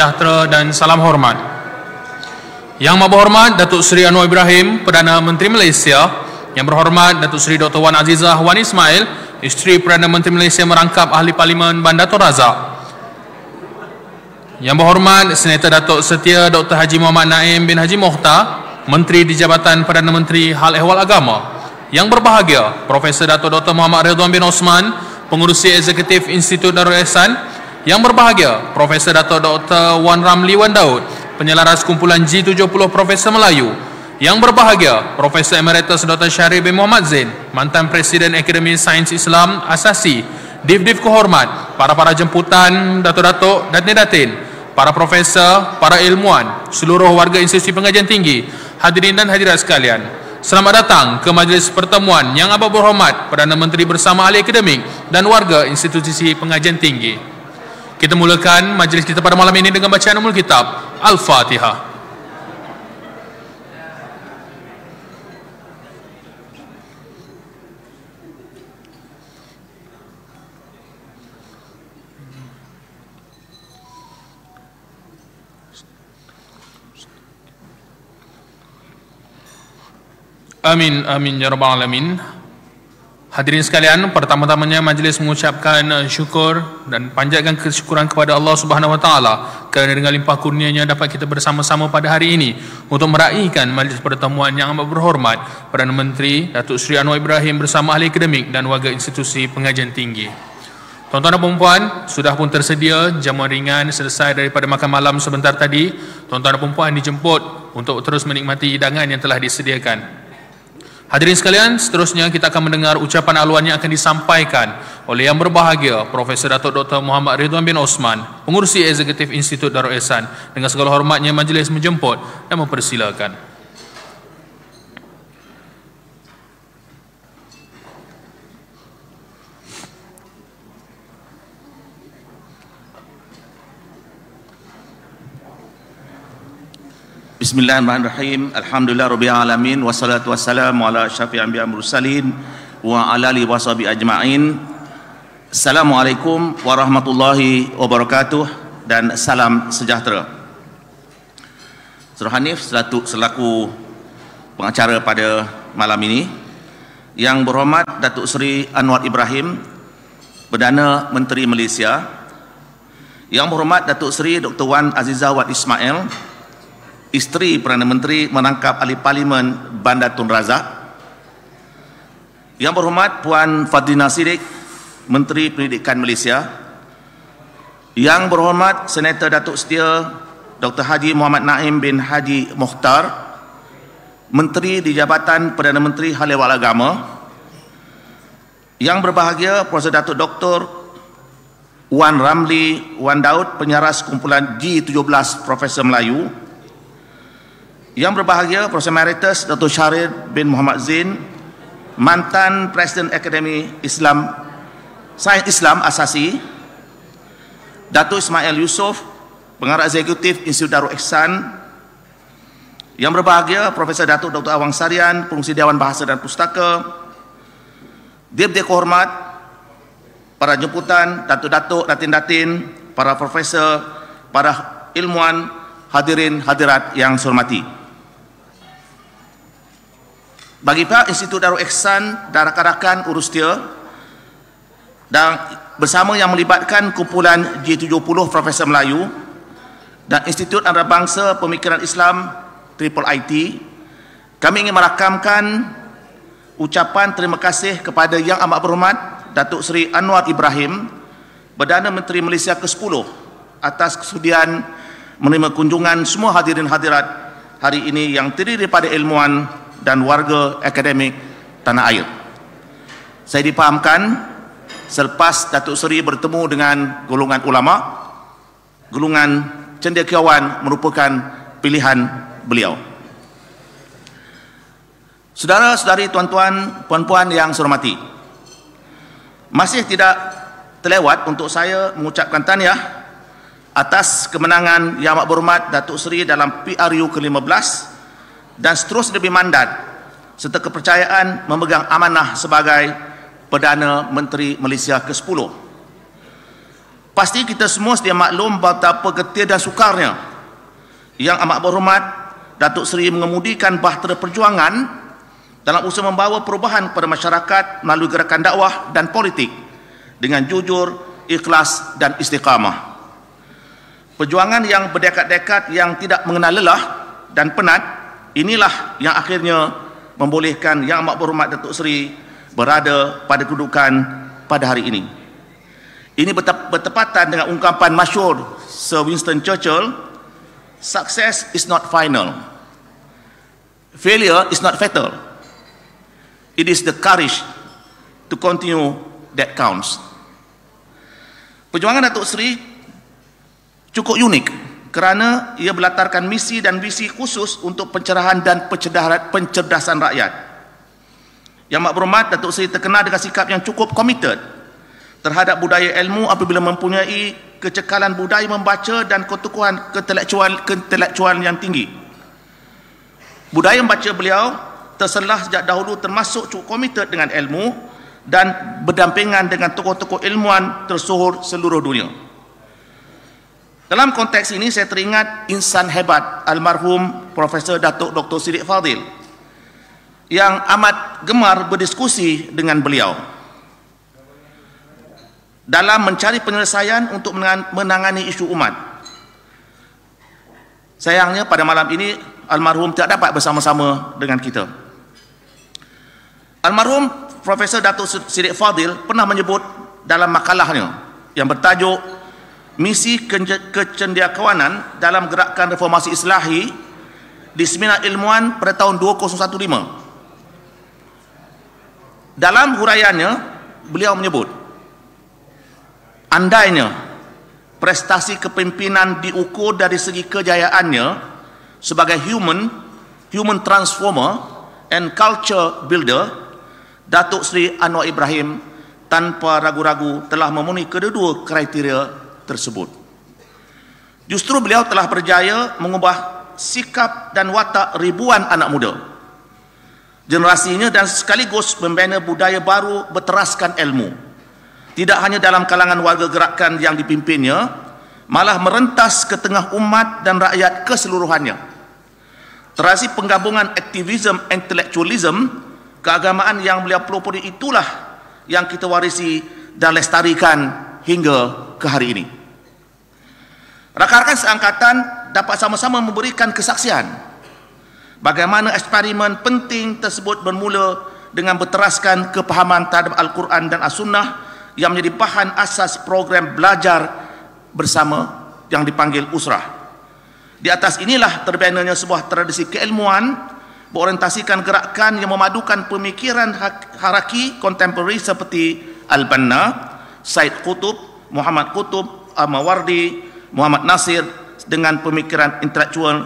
sejahtera dan salam hormat. Yang berhormat Datuk Seri Anwar Ibrahim, Perdana Menteri Malaysia, yang berhormat Datuk Seri Dr. Wan Azizah Wan Ismail, isteri Perdana Menteri Malaysia merangkap Ahli Parlimen Bandar Tun Razak. Yang berhormat Senator Datuk Setia Dr. Haji Muhammad Naim bin Haji Mohtar, Menteri di Jabatan Perdana Menteri Hal Ehwal Agama. Yang berbahagia Profesor Datuk Dr. Muhammad Ridwan bin Osman, Pengurusi Eksekutif Institut Darul Ehsan, yang berbahagia, Profesor Dato Dr. Wan Ramli Wan Daud, penyelaras kumpulan G70 Profesor Melayu. Yang berbahagia, Profesor Emeritus Dr. Syarif bin Muhammad Zain, mantan Presiden Akademi Sains Islam Asasi. dif div kehormat, para-para jemputan, datuk-datuk, datin-datin, para profesor, para ilmuan, seluruh warga institusi pengajian tinggi, hadirin dan hadirat sekalian. Selamat datang ke majlis pertemuan yang amat berhormat Perdana Menteri bersama ahli akademik dan warga institusi pengajian tinggi. Kita mulakan majlis kita pada malam ini dengan bacaan umul kitab Al-Fatihah. Amin amin ya rabbal alamin. Hadirin sekalian, pertama-tamanya majlis mengucapkan eh, syukur dan panjatkan kesyukuran kepada Allah Subhanahu Wa Taala kerana dengan limpah kurnianya dapat kita bersama-sama pada hari ini untuk meraihkan majlis pertemuan yang amat berhormat Perdana Menteri Datuk Seri Anwar Ibrahim bersama ahli akademik dan warga institusi pengajian tinggi. Tuan-tuan dan perempuan, sudah pun tersedia jamuan ringan selesai daripada makan malam sebentar tadi. Tuan-tuan dan perempuan dijemput untuk terus menikmati hidangan yang telah disediakan. Hadirin sekalian, seterusnya kita akan mendengar ucapan aluan yang akan disampaikan oleh yang berbahagia Profesor Datuk Dr. Muhammad Ridwan bin Osman, Pengurusi Eksekutif Institut Darul Ehsan. Dengan segala hormatnya majlis menjemput dan mempersilakan. Bismillahirrahmanirrahim. Alhamdulillah rabbil alamin wassalatu wassalamu ala asyrafil anbiya'i wal mursalin wa ala alihi washabi ajmain. Assalamualaikum warahmatullahi wabarakatuh dan salam sejahtera. Saudara Hanif selaku, selaku pengacara pada malam ini yang berhormat Datuk Seri Anwar Ibrahim Perdana Menteri Malaysia yang berhormat Datuk Seri Dr. Wan Azizah Wat Ismail isteri Perdana Menteri menangkap ahli parlimen Bandar Tun Razak. Yang berhormat Puan Fadina Sidik, Menteri Pendidikan Malaysia. Yang berhormat Senator Datuk Setia Dr. Haji Muhammad Naim bin Haji Mukhtar, Menteri di Jabatan Perdana Menteri Hal Ehwal Agama. Yang berbahagia Prof. Datuk Dr. Wan Ramli Wan Daud, penyaras kumpulan G17 Profesor Melayu yang berbahagia Prof. Emeritus Dr. Syarid bin Muhammad Zain mantan Presiden Akademi Islam Sains Islam Asasi Dato Ismail Yusof Pengarah Eksekutif Institut Darul Ihsan Yang berbahagia Profesor Dato Dr. Awang Sarian Pengurusi Dewan Bahasa dan Pustaka Dib-dib kehormat Para jemputan datuk datuk, Datin-datin Para Profesor Para ilmuwan Hadirin hadirat yang saya hormati bagi pihak Institut Darul Ihsan dan rakan-rakan urus dia dan bersama yang melibatkan kumpulan G70 Profesor Melayu dan Institut Antarabangsa Pemikiran Islam Triple IT, kami ingin merakamkan ucapan terima kasih kepada Yang Amat Berhormat Datuk Seri Anwar Ibrahim Perdana Menteri Malaysia ke-10 atas kesudian menerima kunjungan semua hadirin hadirat hari ini yang terdiri daripada ilmuwan dan warga akademik tanah air. Saya dipahamkan selepas Datuk Seri bertemu dengan golongan ulama, golongan cendekiawan merupakan pilihan beliau. Saudara-saudari, tuan-tuan, puan-puan yang saya hormati. Masih tidak terlewat untuk saya mengucapkan tahniah atas kemenangan Yang Amat Berhormat Datuk Seri dalam PRU ke-15 dan seterusnya lebih mandat serta kepercayaan memegang amanah sebagai Perdana Menteri Malaysia ke-10. Pasti kita semua sedia maklum betapa getir dan sukarnya yang amat berhormat Datuk Seri mengemudikan bahtera perjuangan dalam usaha membawa perubahan kepada masyarakat melalui gerakan dakwah dan politik dengan jujur, ikhlas dan istiqamah. Perjuangan yang berdekat-dekat yang tidak mengenal lelah dan penat inilah yang akhirnya membolehkan Yang Amat Berhormat Datuk Seri berada pada kedudukan pada hari ini. Ini bertepatan dengan ungkapan masyur Sir Winston Churchill, Success is not final. Failure is not fatal. It is the courage to continue that counts. Perjuangan Datuk Seri cukup unik kerana ia berlatarkan misi dan visi khusus untuk pencerahan dan pencerdasan rakyat. Yang mak berhormat Datuk Seri terkenal dengan sikap yang cukup komited terhadap budaya ilmu apabila mempunyai kecekalan budaya membaca dan ketukuhan ketelektual, ketelektual yang tinggi. Budaya membaca beliau terselah sejak dahulu termasuk cukup komited dengan ilmu dan berdampingan dengan tokoh-tokoh ilmuan tersohor seluruh dunia. Dalam konteks ini saya teringat insan hebat almarhum Profesor Datuk Dr. Sidik Fadil yang amat gemar berdiskusi dengan beliau dalam mencari penyelesaian untuk menangani isu umat. Sayangnya pada malam ini almarhum tidak dapat bersama-sama dengan kita. Almarhum Profesor Datuk Sidik Fadil pernah menyebut dalam makalahnya yang bertajuk misi kecendekiawanan dalam gerakan reformasi islahi di Seminar Ilmuan pada tahun 2015. Dalam huraiannya, beliau menyebut, andainya prestasi kepimpinan diukur dari segi kejayaannya sebagai human, human transformer and culture builder, Datuk Seri Anwar Ibrahim tanpa ragu-ragu telah memenuhi kedua-dua kriteria tersebut. Justru beliau telah berjaya mengubah sikap dan watak ribuan anak muda generasinya dan sekaligus membina budaya baru berteraskan ilmu. Tidak hanya dalam kalangan warga gerakan yang dipimpinnya, malah merentas ke tengah umat dan rakyat keseluruhannya. Terasi penggabungan aktivism intellectualism keagamaan yang beliau pelopori itulah yang kita warisi dan lestarikan hingga ke hari ini. Rakan-rakan seangkatan dapat sama-sama memberikan kesaksian bagaimana eksperimen penting tersebut bermula dengan berteraskan kepahaman terhadap Al-Quran dan As-Sunnah yang menjadi bahan asas program belajar bersama yang dipanggil Usrah. Di atas inilah terbinanya sebuah tradisi keilmuan berorientasikan gerakan yang memadukan pemikiran haraki kontemporari seperti Al-Banna, Said Qutub, Muhammad Qutub, Amawardi, Muhammad Nasir dengan pemikiran intelektual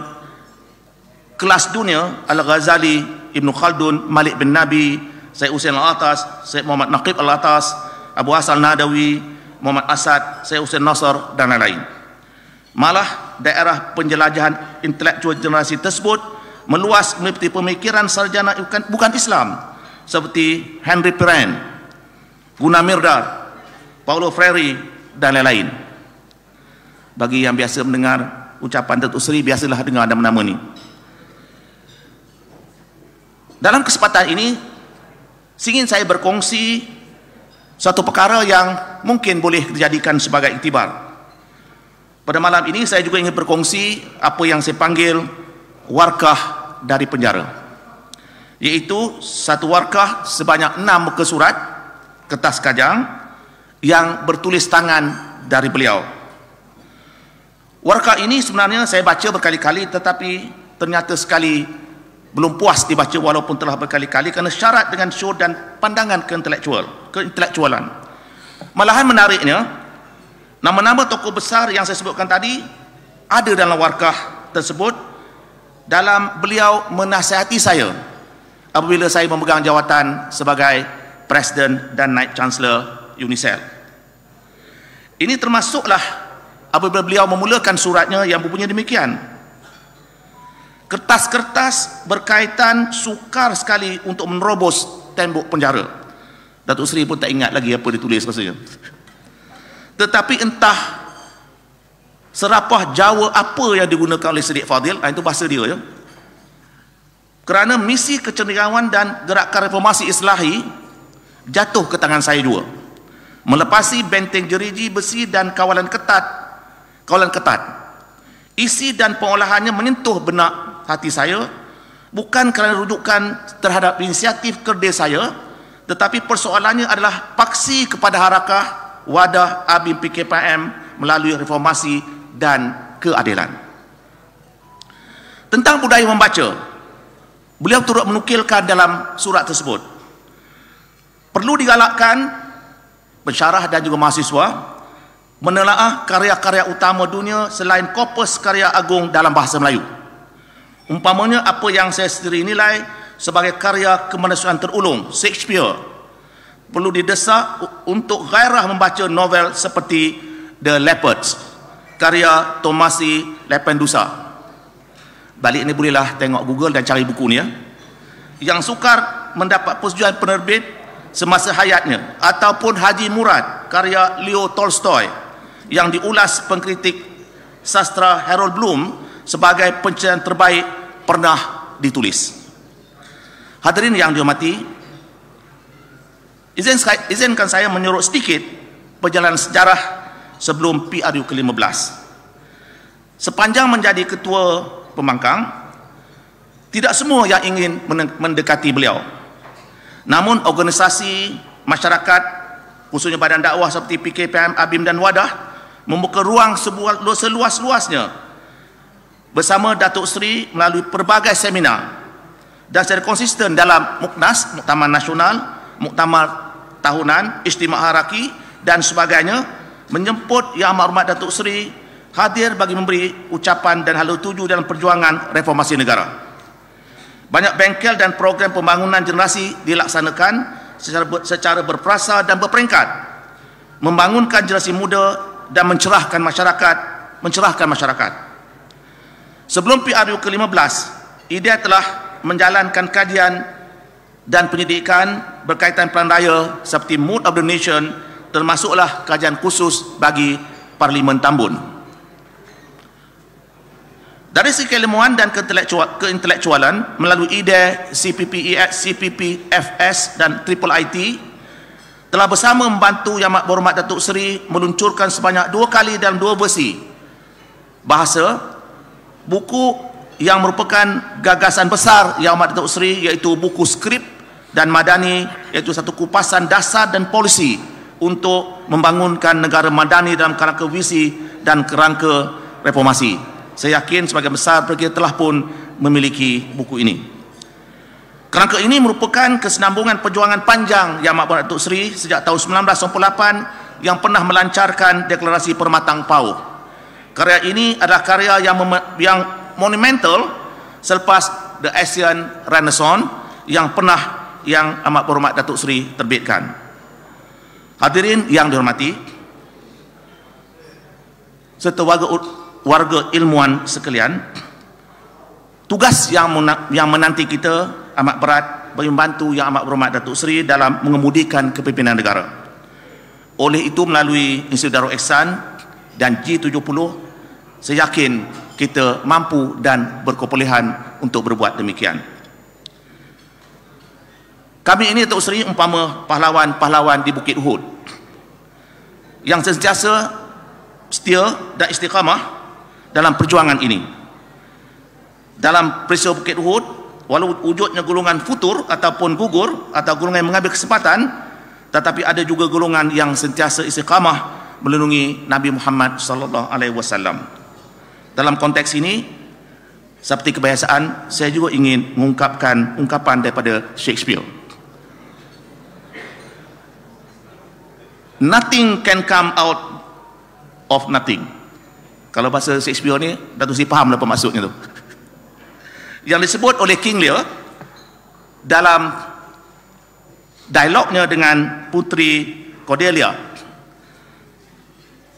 kelas dunia Al-Ghazali, Ibn Khaldun, Malik bin Nabi, Syed Hussein Al-Atas, Syed Muhammad Naqib Al-Atas, Abu Asal Nadawi, Muhammad Asad, Syed Hussein Nasr dan lain-lain. Malah daerah penjelajahan intelektual generasi tersebut meluas meliputi pemikiran sarjana bukan Islam seperti Henry Perrin, Gunamirdar, Paulo Freire dan lain-lain bagi yang biasa mendengar ucapan Datuk Seri biasalah dengar nama-nama ni dalam kesempatan ini ingin saya berkongsi satu perkara yang mungkin boleh dijadikan sebagai iktibar pada malam ini saya juga ingin berkongsi apa yang saya panggil warkah dari penjara iaitu satu warkah sebanyak enam muka surat kertas kajang yang bertulis tangan dari beliau. Warqa ini sebenarnya saya baca berkali-kali tetapi ternyata sekali belum puas dibaca walaupun telah berkali-kali kerana syarat dengan syur dan pandangan keintelektual, keintelektualan. Malahan menariknya, nama-nama tokoh besar yang saya sebutkan tadi ada dalam warkah tersebut dalam beliau menasihati saya apabila saya memegang jawatan sebagai Presiden dan Naib Chancellor UNICEF. Ini termasuklah apabila beliau memulakan suratnya yang berbunyi demikian kertas-kertas berkaitan sukar sekali untuk menerobos tembok penjara Datuk Seri pun tak ingat lagi apa ditulis rasanya tetapi entah serapah jawa apa yang digunakan oleh Sidik Fadil ah, itu bahasa dia ya kerana misi kecenderawan dan gerakan reformasi islahi jatuh ke tangan saya dua melepasi benteng jeriji besi dan kawalan ketat kawalan ketat isi dan pengolahannya menyentuh benak hati saya bukan kerana rujukan terhadap inisiatif kerja saya tetapi persoalannya adalah paksi kepada harakah wadah ABIM PKPM melalui reformasi dan keadilan tentang budaya membaca beliau turut menukilkan dalam surat tersebut perlu digalakkan pensyarah dan juga mahasiswa menelaah karya-karya utama dunia selain kopus karya agung dalam bahasa Melayu. Umpamanya apa yang saya sendiri nilai sebagai karya kemanusiaan terulung, Shakespeare, perlu didesak untuk gairah membaca novel seperti The Leopards, karya Tomasi e. Lependusa. Balik ini bolehlah tengok Google dan cari buku ni ya. Yang sukar mendapat persetujuan penerbit semasa hayatnya ataupun Haji Murad karya Leo Tolstoy yang diulas pengkritik sastra Harold Bloom sebagai pencerahan terbaik pernah ditulis. Hadirin yang dihormati, izin, izinkan saya menyuruh sedikit perjalanan sejarah sebelum PRU ke-15. Sepanjang menjadi ketua pemangkang, tidak semua yang ingin mendekati beliau. Namun organisasi masyarakat khususnya badan dakwah seperti PKPM, ABIM dan WADAH membuka ruang sebuah seluas-luasnya bersama Datuk Seri melalui pelbagai seminar dan secara konsisten dalam Muknas, Muktamar Nasional, Muktamar Tahunan, Istimewa Haraki dan sebagainya menjemput Yang Marumat Datuk Seri hadir bagi memberi ucapan dan halu tuju dalam perjuangan reformasi negara. Banyak bengkel dan program pembangunan generasi dilaksanakan secara, secara berperasa dan berperingkat membangunkan generasi muda dan mencerahkan masyarakat mencerahkan masyarakat sebelum PRU ke-15 IDEA telah menjalankan kajian dan penyidikan berkaitan pelan raya seperti Mood of the Nation termasuklah kajian khusus bagi Parlimen Tambun dari segi keilmuan dan keintelektualan melalui idea CPPFS e dan IIIT telah bersama membantu Yang Amat Berhormat Datuk Seri meluncurkan sebanyak dua kali dalam dua versi bahasa buku yang merupakan gagasan besar Yang Amat Datuk Seri iaitu buku skrip dan madani iaitu satu kupasan dasar dan polisi untuk membangunkan negara madani dalam kerangka visi dan kerangka reformasi. Saya yakin sebagai besar pergi telah pun memiliki buku ini. Kerangka ini merupakan kesenambungan perjuangan panjang Yang Makmur Datuk Seri sejak tahun 1998 yang pernah melancarkan deklarasi Permatang PAU. Karya ini adalah karya yang, yang monumental selepas The Asian Renaissance yang pernah yang amat berhormat Datuk Seri terbitkan. Hadirin yang dihormati, serta warga, warga ilmuwan sekalian, tugas yang, yang menanti kita amat berat bagi membantu yang amat berhormat Datuk Seri dalam mengemudikan kepimpinan negara. Oleh itu melalui Institut Darul Ehsan dan G70 saya yakin kita mampu dan berkepolehan untuk berbuat demikian. Kami ini Datuk Seri umpama pahlawan-pahlawan di Bukit Uhud yang sentiasa setia dan istiqamah dalam perjuangan ini. Dalam peristiwa Bukit Uhud, walau wujudnya golongan futur ataupun gugur atau golongan yang mengambil kesempatan tetapi ada juga golongan yang sentiasa istiqamah melindungi Nabi Muhammad sallallahu alaihi wasallam. Dalam konteks ini seperti kebiasaan saya juga ingin mengungkapkan ungkapan daripada Shakespeare. Nothing can come out of nothing. Kalau bahasa Shakespeare ni Datuk Sri fahamlah apa maksudnya tu yang disebut oleh King Lear dalam dialognya dengan putri Cordelia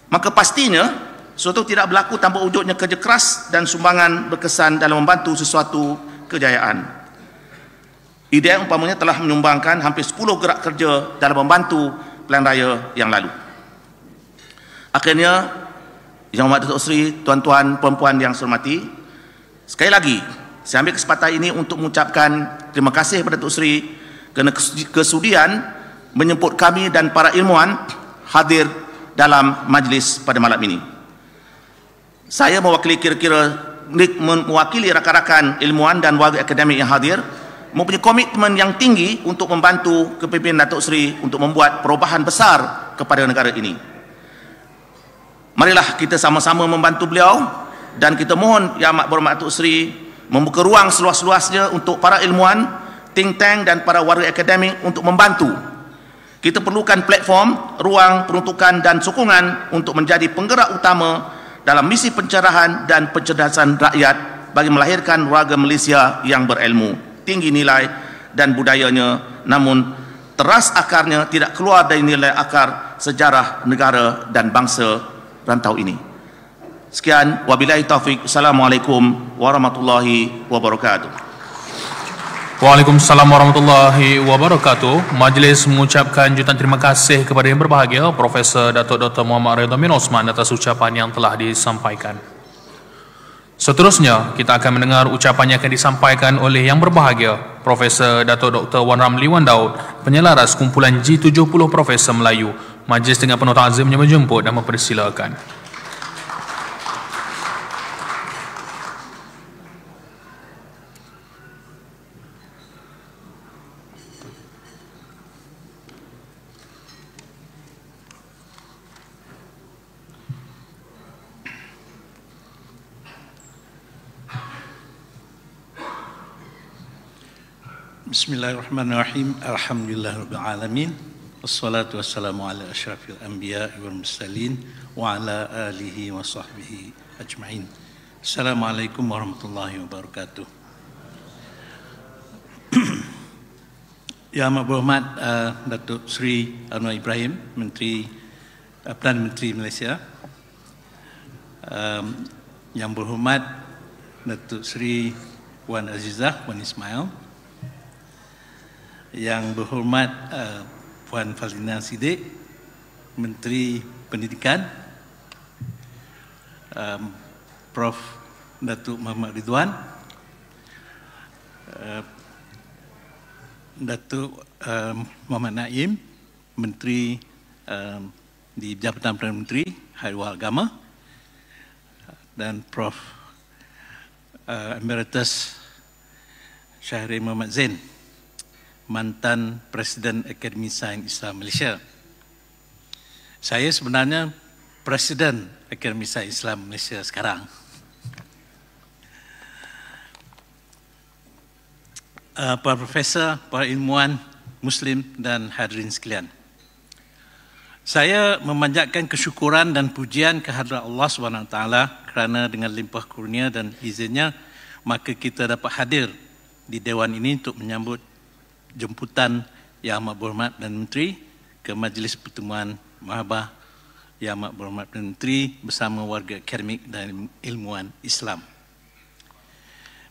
maka pastinya sesuatu tidak berlaku tanpa wujudnya kerja keras dan sumbangan berkesan dalam membantu sesuatu kejayaan Idea umpamanya telah menyumbangkan hampir 10 gerak kerja dalam membantu pelan raya yang lalu. Akhirnya, Yang Amat Dato' tuan-tuan, puan-puan yang saya hormati, sekali lagi, saya ambil kesempatan ini untuk mengucapkan terima kasih kepada Tuk Sri kerana kesudian menyemput kami dan para ilmuwan hadir dalam majlis pada malam ini. Saya mewakili kira-kira mewakili rakan-rakan ilmuwan dan warga akademik yang hadir mempunyai komitmen yang tinggi untuk membantu kepimpinan Datuk Seri untuk membuat perubahan besar kepada negara ini. Marilah kita sama-sama membantu beliau dan kita mohon Yang Amat Berhormat Datuk Seri membuka ruang seluas-luasnya untuk para ilmuwan, think tank dan para warga akademik untuk membantu. Kita perlukan platform, ruang, peruntukan dan sokongan untuk menjadi penggerak utama dalam misi pencerahan dan pencerdasan rakyat bagi melahirkan warga Malaysia yang berilmu, tinggi nilai dan budayanya namun teras akarnya tidak keluar dari nilai akar sejarah negara dan bangsa rantau ini. Sekian wabillahi taufik. Assalamualaikum warahmatullahi wabarakatuh. Waalaikumsalam warahmatullahi wabarakatuh. Majlis mengucapkan jutaan terima kasih kepada yang berbahagia Profesor Datuk Dr. Muhammad Ridha bin Osman atas ucapan yang telah disampaikan. Seterusnya, kita akan mendengar ucapannya yang akan disampaikan oleh yang berbahagia Profesor Datuk Dr. Wan Ramli Wan Daud, penyelaras kumpulan G70 Profesor Melayu. Majlis dengan penuh takzimnya menjemput dan mempersilakan. بسم الله الرحمن الرحيم الحمد لله رب العالمين والصلاة والسلام على أشرف الأنبياء والمرسلين وعلى آله وصحبه أجمعين السلام عليكم ورحمة الله وبركاته Yang Amat Berhormat uh, Datuk Seri Anwar Ibrahim, Menteri uh, Perdana Menteri Malaysia. Um, yang berhormat Datuk Seri Wan Azizah, Wan Ismail. Yang berhormat uh, Puan Fazlina Sidik Menteri Pendidikan um, Prof. Datuk Muhammad Ridwan uh, Datuk um, Muhammad Naim Menteri um, di Jabatan Perdana Menteri Haiwal Agama dan Prof. Uh, Emeritus Syahri Muhammad Zain mantan Presiden Akademi Sains Islam Malaysia. Saya sebenarnya Presiden Akademi Sains Islam Malaysia sekarang. Eh, para profesor, para ilmuwan, muslim dan hadirin sekalian. Saya memanjatkan kesyukuran dan pujian kehadrat Allah SWT kerana dengan limpah kurnia dan izinnya maka kita dapat hadir di Dewan ini untuk menyambut jemputan Yang Amat Berhormat dan Menteri ke Majlis Pertemuan Mahabah Yang Amat Berhormat dan Menteri bersama warga akademik dan ilmuwan Islam.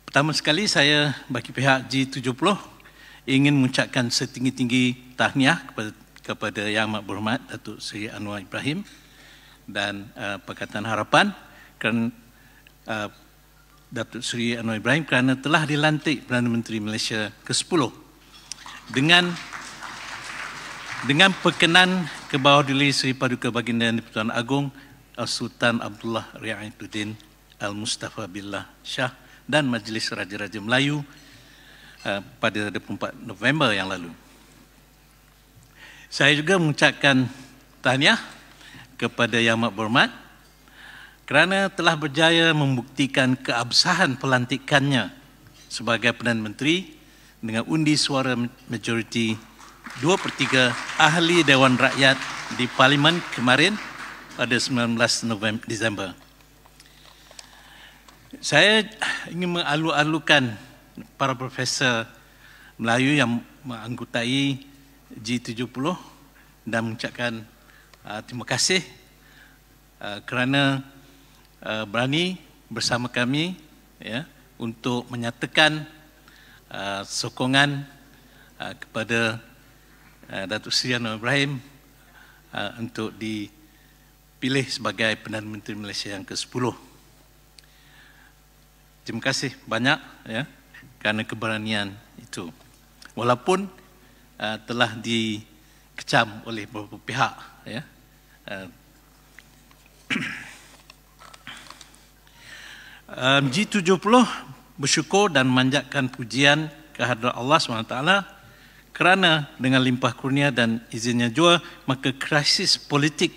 Pertama sekali saya bagi pihak G70 ingin mengucapkan setinggi-tinggi tahniah kepada, kepada Yang Amat Berhormat Datuk Seri Anwar Ibrahim dan uh, Pakatan Harapan kerana uh, Datuk Seri Anwar Ibrahim kerana telah dilantik Perdana Menteri Malaysia ke-10 dengan dengan perkenan ke bawah diri Seri Paduka Baginda yang di-Pertuan Agong Sultan Abdullah Ria'iduddin Al-Mustafa Billah Shah dan Majlis Raja-Raja Melayu uh, pada 24 November yang lalu. Saya juga mengucapkan tahniah kepada Yang Amat Berhormat kerana telah berjaya membuktikan keabsahan pelantikannya sebagai Perdana Menteri dengan undi suara majoriti 2 per 3 ahli Dewan Rakyat di Parlimen kemarin pada 19 November, Disember. Saya ingin mengalu-alukan para profesor Melayu yang menganggutai G70 dan mengucapkan uh, terima kasih uh, kerana uh, berani bersama kami ya, untuk menyatakan Uh, sokongan uh, kepada uh, Datuk Seri Anwar Ibrahim untuk dipilih sebagai Perdana Menteri Malaysia yang ke-10. Terima kasih banyak ya kerana keberanian itu. Walaupun telah dikecam oleh beberapa pihak ya. Uh, G70 um, bersyukur dan manjatkan pujian kehadirat Allah SWT kerana dengan limpah kurnia dan izinnya jua maka krisis politik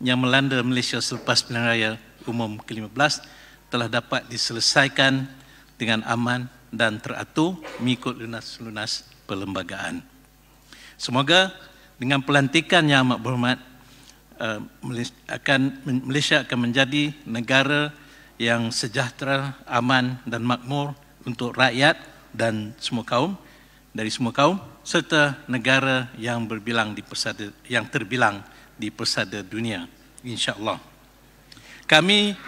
yang melanda Malaysia selepas pilihan raya umum ke-15 telah dapat diselesaikan dengan aman dan teratur mengikut lunas-lunas perlembagaan. Semoga dengan pelantikan yang amat berhormat eh, Malaysia akan menjadi negara yang sejahtera, aman dan makmur untuk rakyat dan semua kaum dari semua kaum serta negara yang berbilang di persada yang terbilang di persada dunia insyaallah. Kami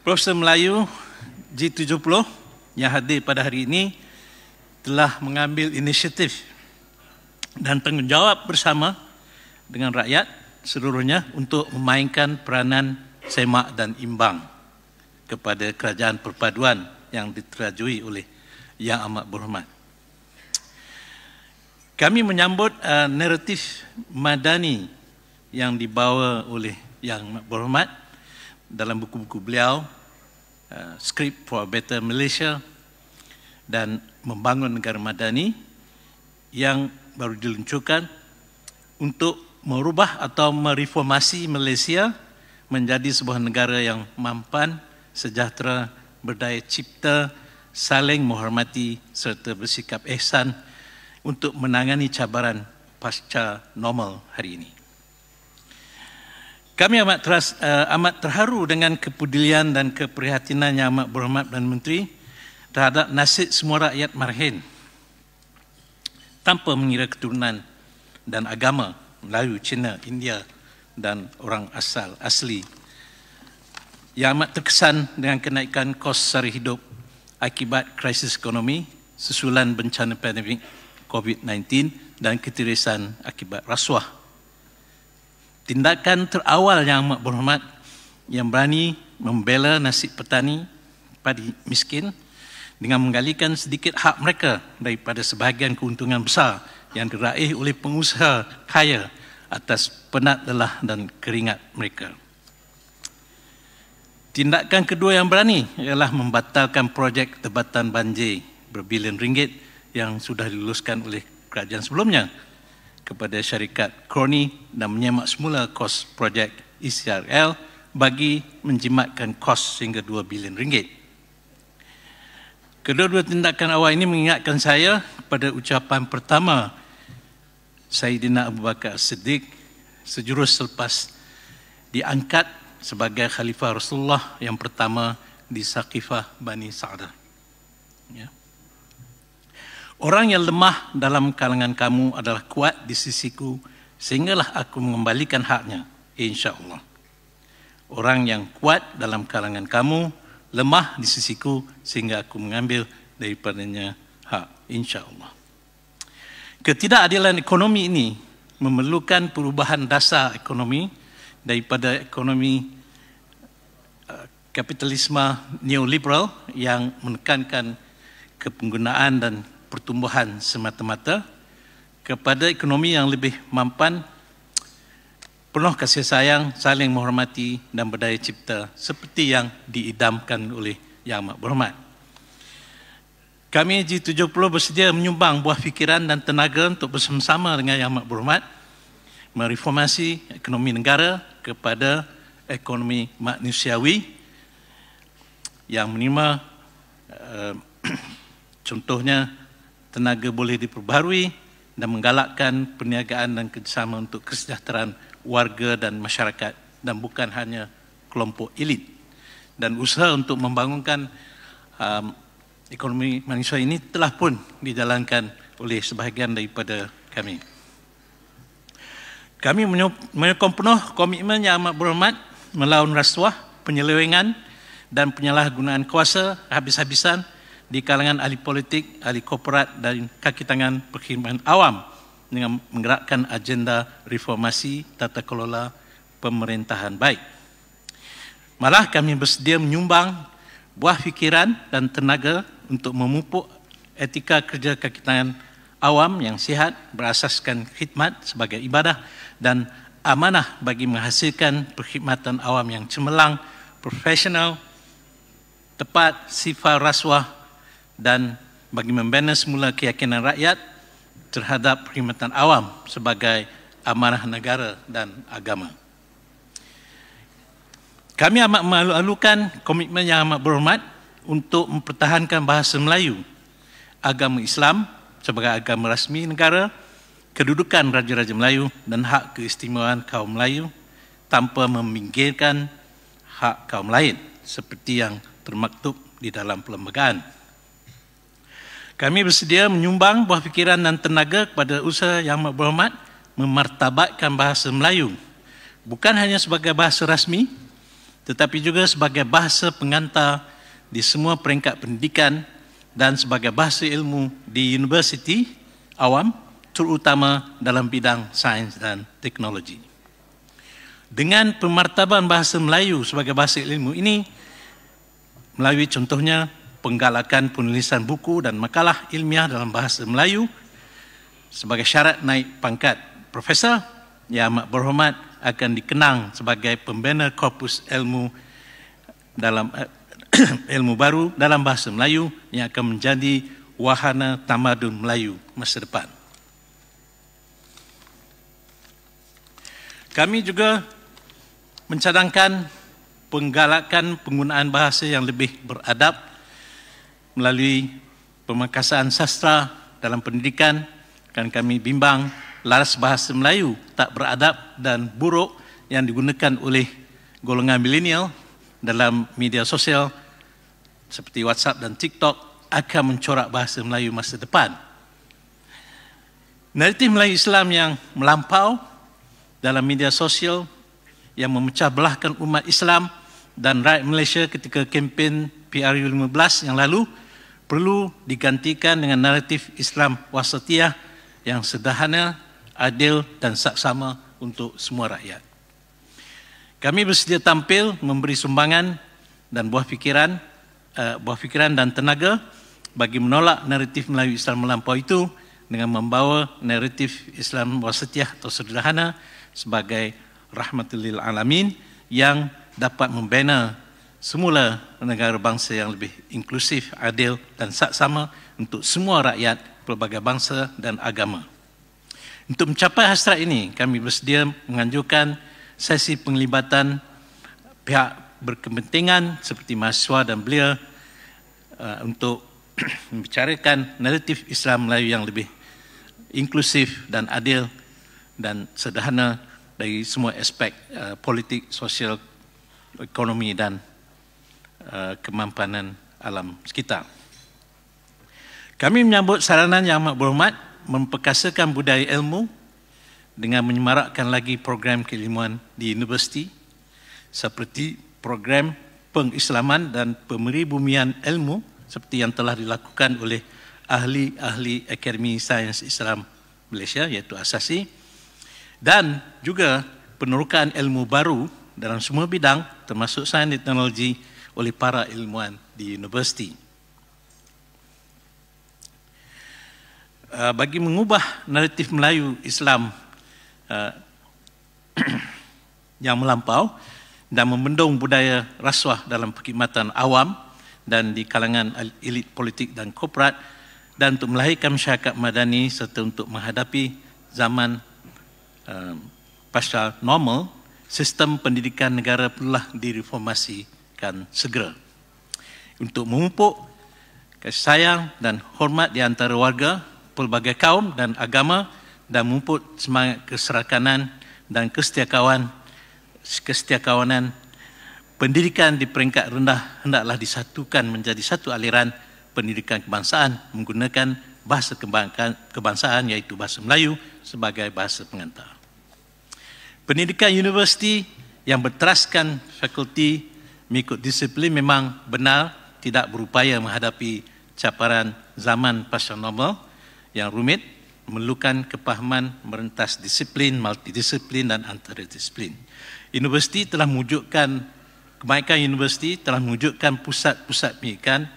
Profesor Melayu G70 yang hadir pada hari ini telah mengambil inisiatif dan tanggungjawab bersama dengan rakyat seluruhnya untuk memainkan peranan semak dan imbang kepada kerajaan perpaduan yang diterajui oleh Yang Amat Berhormat. Kami menyambut uh, naratif madani yang dibawa oleh Yang Amat Berhormat dalam buku-buku beliau, uh, Script for a Better Malaysia dan Membangun Negara Madani yang baru diluncurkan untuk merubah atau mereformasi Malaysia menjadi sebuah negara yang mampan, sejahtera, berdaya cipta, saling menghormati serta bersikap ihsan untuk menangani cabaran pasca normal hari ini. Kami amat, teras, uh, amat terharu dengan kepedulian dan keprihatinan yang amat berhormat dan menteri terhadap nasib semua rakyat marhin tanpa mengira keturunan dan agama Melayu, Cina, India dan orang asal asli yang amat terkesan dengan kenaikan kos sara hidup akibat krisis ekonomi, susulan bencana pandemik COVID-19 dan ketirisan akibat rasuah. Tindakan terawal yang amat berhormat yang berani membela nasib petani padi miskin dengan menggalikan sedikit hak mereka daripada sebahagian keuntungan besar yang diraih oleh pengusaha kaya atas penat lelah dan keringat mereka. Tindakan kedua yang berani ialah membatalkan projek tebatan banjir berbilion ringgit yang sudah diluluskan oleh kerajaan sebelumnya kepada syarikat kroni dan menyemak semula kos projek ECRL bagi menjimatkan kos sehingga 2 bilion ringgit. Kedua-dua tindakan awal ini mengingatkan saya kepada ucapan pertama Saidina Abu Bakar Siddiq sejurus selepas diangkat sebagai khalifah Rasulullah yang pertama di Saqifah Bani Sa'dah. Ya. Orang yang lemah dalam kalangan kamu adalah kuat di sisiku, sehinggalah aku mengembalikan haknya, insya Allah. Orang yang kuat dalam kalangan kamu, lemah di sisiku, sehingga aku mengambil daripadanya hak, insya Allah. Ketidakadilan ekonomi ini memerlukan perubahan dasar ekonomi daripada ekonomi kapitalisme neoliberal yang menekankan kepenggunaan dan pertumbuhan semata-mata kepada ekonomi yang lebih mampan penuh kasih sayang, saling menghormati dan berdaya cipta seperti yang diidamkan oleh Yang Amat Berhormat. Kami G70 bersedia menyumbang buah fikiran dan tenaga untuk bersama-sama dengan Yang Amat Berhormat mereformasi ekonomi negara kepada ekonomi manusiawi yang menerima eh, contohnya tenaga boleh diperbaharui dan menggalakkan perniagaan dan kerjasama untuk kesejahteraan warga dan masyarakat dan bukan hanya kelompok elit dan usaha untuk membangunkan um, ekonomi manusia ini telah pun dijalankan oleh sebahagian daripada kami. Kami menyokong penuh komitmen yang amat berhormat melawan rasuah, penyelewengan, dan penyalahgunaan kuasa habis-habisan di kalangan ahli politik, ahli korporat dan kaki tangan perkhidmatan awam dengan menggerakkan agenda reformasi tata kelola pemerintahan baik. Malah kami bersedia menyumbang buah fikiran dan tenaga untuk memupuk etika kerja kaki tangan awam yang sihat berasaskan khidmat sebagai ibadah dan amanah bagi menghasilkan perkhidmatan awam yang cemerlang, profesional, tepat sifar rasuah dan bagi membina semula keyakinan rakyat terhadap perkhidmatan awam sebagai amanah negara dan agama. Kami amat mengalu-alukan komitmen yang amat berhormat untuk mempertahankan bahasa Melayu, agama Islam sebagai agama rasmi negara, kedudukan Raja-Raja Melayu dan hak keistimewaan kaum Melayu tanpa meminggirkan hak kaum lain seperti yang termaktub di dalam perlembagaan. Kami bersedia menyumbang buah fikiran dan tenaga kepada usaha yang berhormat memartabatkan bahasa Melayu bukan hanya sebagai bahasa rasmi tetapi juga sebagai bahasa pengantar di semua peringkat pendidikan dan sebagai bahasa ilmu di universiti awam terutama dalam bidang sains dan teknologi. Dengan pemartaban bahasa Melayu sebagai bahasa ilmu ini, melalui contohnya penggalakan penulisan buku dan makalah ilmiah dalam bahasa Melayu sebagai syarat naik pangkat profesor yang amat berhormat akan dikenang sebagai pembina korpus ilmu dalam eh, ilmu baru dalam bahasa Melayu yang akan menjadi wahana tamadun Melayu masa depan. Kami juga mencadangkan penggalakan penggunaan bahasa yang lebih beradab melalui pemakasan sastra dalam pendidikan kan kami bimbang laras bahasa Melayu tak beradab dan buruk yang digunakan oleh golongan milenial dalam media sosial seperti WhatsApp dan TikTok akan mencorak bahasa Melayu masa depan. Naratif Melayu Islam yang melampau dalam media sosial yang memecah belahkan umat Islam dan rakyat Malaysia ketika kempen PRU15 yang lalu perlu digantikan dengan naratif Islam wasatiyah yang sederhana, adil dan saksama untuk semua rakyat. Kami bersedia tampil memberi sumbangan dan buah fikiran eh, buah fikiran dan tenaga bagi menolak naratif Melayu Islam melampau itu dengan membawa naratif Islam wasatiyah atau sederhana sebagai rahmatul lil alamin yang dapat membina semula negara bangsa yang lebih inklusif, adil dan saksama untuk semua rakyat pelbagai bangsa dan agama. Untuk mencapai hasrat ini, kami bersedia menganjurkan sesi penglibatan pihak berkepentingan seperti mahasiswa dan belia uh, untuk membicarakan naratif Islam Melayu yang lebih inklusif dan adil dan sederhana dari semua aspek uh, politik, sosial, ekonomi dan uh, kemampanan alam sekitar. Kami menyambut saranan yang amat berhormat memperkasakan budaya ilmu dengan menyemarakkan lagi program keilmuan di universiti seperti program pengislaman dan pemeribumian ilmu seperti yang telah dilakukan oleh ahli-ahli Akademi Sains Islam Malaysia iaitu ASASI dan juga penerukaan ilmu baru dalam semua bidang termasuk sains dan teknologi oleh para ilmuwan di universiti. Ah, bagi mengubah naratif Melayu Islam ah, yang melampau dan membendung budaya rasuah dalam perkhidmatan awam dan di kalangan elit politik dan korporat dan untuk melahirkan masyarakat madani serta untuk menghadapi zaman Ehm, pasca normal, sistem pendidikan negara perlulah direformasikan segera. Untuk memupuk kasih sayang dan hormat di antara warga, pelbagai kaum dan agama dan memupuk semangat keserakanan dan kesetiakawan, kesetiakawanan, pendidikan di peringkat rendah hendaklah disatukan menjadi satu aliran pendidikan kebangsaan menggunakan bahasa kebangsaan iaitu bahasa Melayu sebagai bahasa pengantar. Pendidikan universiti yang berteraskan fakulti mengikut disiplin memang benar tidak berupaya menghadapi caparan zaman pasca normal yang rumit memerlukan kepahaman merentas disiplin, multidisiplin dan antaradisiplin. Universiti telah mewujudkan kemaikan universiti telah mewujudkan pusat-pusat pendidikan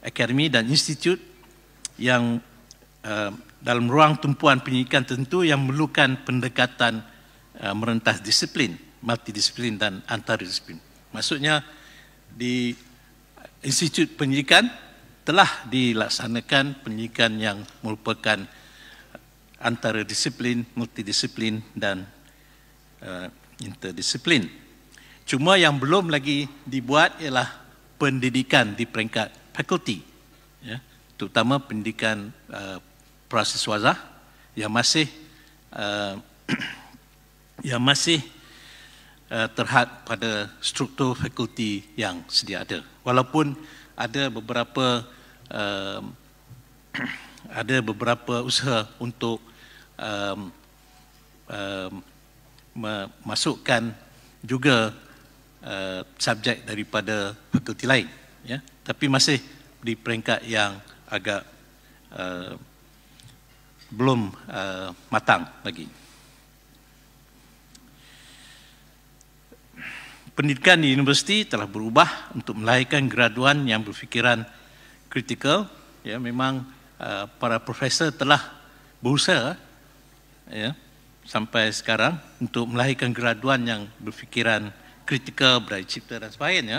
akademi dan institut yang uh, dalam ruang tumpuan pendidikan tentu yang memerlukan pendekatan Uh, merentas disiplin, multidisiplin dan antardisiplin. Maksudnya di Institut Penyidikan telah dilaksanakan penyidikan yang merupakan antara disiplin, multidisiplin dan uh, interdisiplin. Cuma yang belum lagi dibuat ialah pendidikan di peringkat fakulti. Ya, terutama pendidikan uh, proses yang masih uh, yang masih uh, terhad pada struktur fakulti yang sedia ada. Walaupun ada beberapa uh, ada beberapa usaha untuk um, eh, um, memasukkan juga uh, subjek daripada fakulti lain ya tapi masih di peringkat yang agak uh, belum uh, matang lagi. pendidikan di universiti telah berubah untuk melahirkan graduan yang berfikiran kritikal. Ya, memang uh, para profesor telah berusaha ya, sampai sekarang untuk melahirkan graduan yang berfikiran kritikal, berada cipta dan sebagainya.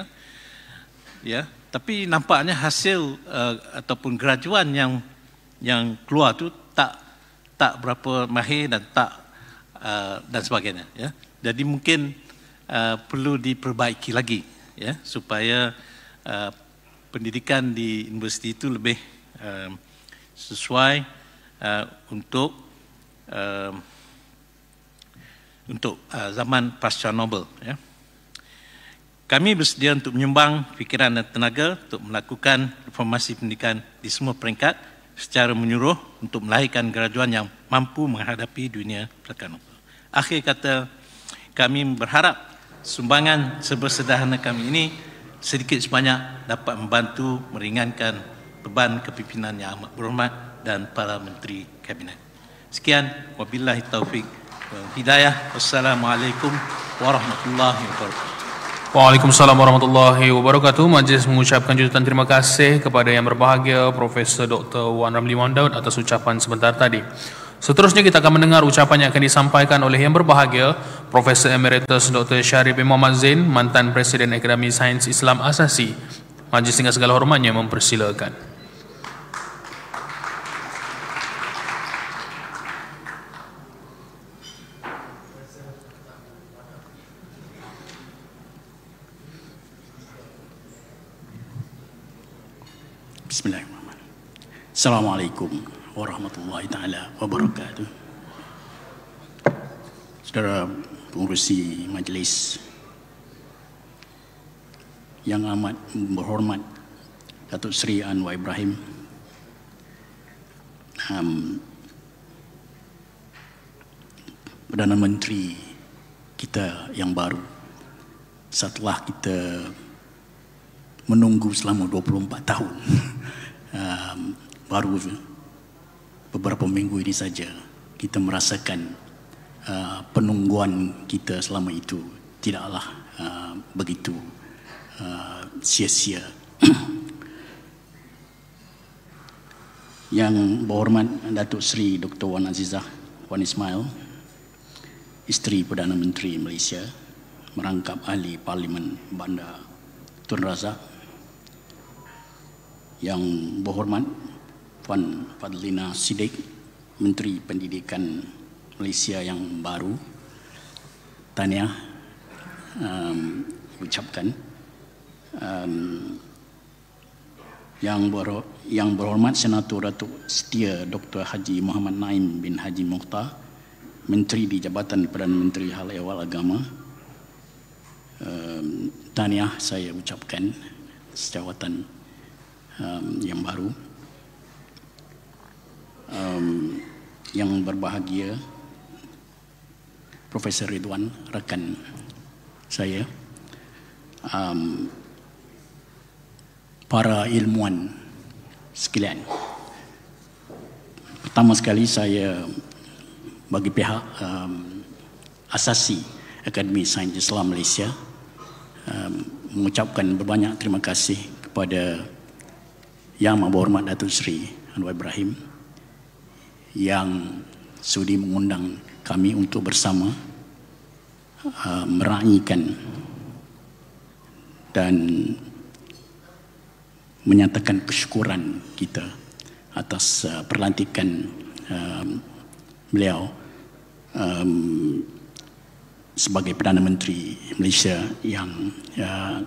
Ya, tapi nampaknya hasil uh, ataupun graduan yang yang keluar tu tak tak berapa mahir dan tak uh, dan sebagainya. Ya. Jadi mungkin Uh, perlu diperbaiki lagi ya supaya uh, pendidikan di universiti itu lebih uh, sesuai uh, untuk uh, untuk uh, zaman pasca Nobel ya. Kami bersedia untuk menyumbang fikiran dan tenaga untuk melakukan reformasi pendidikan di semua peringkat secara menyuruh untuk melahirkan graduan yang mampu menghadapi dunia pelakon. Akhir kata, kami berharap sumbangan sebersederhana kami ini sedikit sebanyak dapat membantu meringankan beban kepimpinan yang amat berhormat dan para menteri kabinet. Sekian, wabillahi taufik hidayah. Wassalamualaikum warahmatullahi wabarakatuh. Waalaikumsalam warahmatullahi wabarakatuh. Majlis mengucapkan jutaan terima kasih kepada yang berbahagia Profesor Dr. Wan Ramli Wandaud atas ucapan sebentar tadi. Seterusnya kita akan mendengar ucapan yang akan disampaikan oleh yang berbahagia Profesor Emeritus Dr. Syarif bin Muhammad Zain mantan Presiden Akademi Sains Islam Asasi Majlis dengan segala hormatnya mempersilakan Bismillahirrahmanirrahim Assalamualaikum warahmatullahi taala wabarakatuh. Saudara pengurus majlis yang amat berhormat Datuk Seri Anwar Ibrahim. Um, Perdana Menteri kita yang baru setelah kita menunggu selama 24 tahun um, baru beberapa minggu ini saja kita merasakan uh, penungguan kita selama itu tidaklah uh, begitu uh, sia-sia. Yang berhormat Datuk Seri Dr. Wan Azizah Wan Ismail, isteri Perdana Menteri Malaysia, merangkap ahli Parlimen Bandar Tun Razak, yang berhormat Puan Fadlina Sidik, Menteri Pendidikan Malaysia yang baru. Tanya um, ucapkan um, yang ber, yang berhormat Senator Datuk Setia Dr. Haji Muhammad Naim bin Haji Mukhtar, Menteri di Jabatan Perdana Menteri Hal Ehwal Agama. Um, tahniah saya ucapkan sejawatan um, yang baru um, yang berbahagia Profesor Ridwan rekan saya um, para ilmuwan sekalian pertama sekali saya bagi pihak um, asasi Akademi Sains Islam Malaysia um, mengucapkan berbanyak terima kasih kepada Yang Maha Hormat Datuk Seri Anwar Ibrahim yang sudi mengundang kami untuk bersama uh, meraihkan dan menyatakan kesyukuran kita atas uh, perlantikan uh, beliau um, sebagai Perdana Menteri Malaysia yang uh,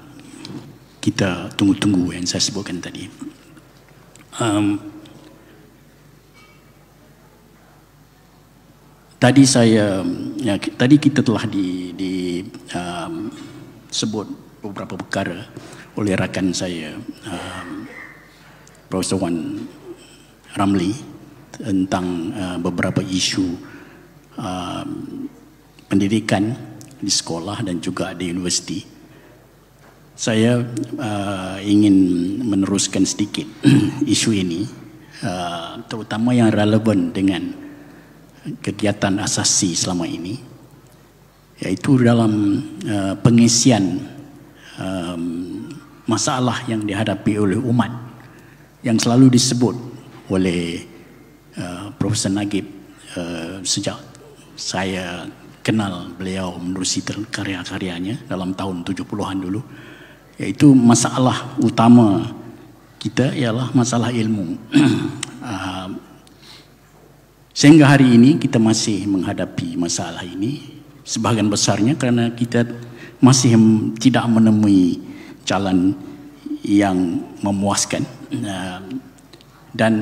kita tunggu-tunggu yang saya sebutkan tadi. Um, tadi saya ya, tadi kita telah di, di um, sebut beberapa perkara oleh rakan saya um, Profesor Wan Ramli tentang uh, beberapa isu uh, pendidikan di sekolah dan juga di universiti. Saya uh, ingin meneruskan sedikit isu ini uh, terutama yang relevan dengan kegiatan asasi selama ini yaitu dalam uh, pengisian um, masalah yang dihadapi oleh umat yang selalu disebut oleh uh, Profesor Nagib uh, sejak saya kenal beliau menerusi karya-karyanya dalam tahun 70-an dulu yaitu masalah utama kita ialah masalah ilmu uh, Sehingga hari ini kita masih menghadapi masalah ini sebahagian besarnya kerana kita masih tidak menemui jalan yang memuaskan dan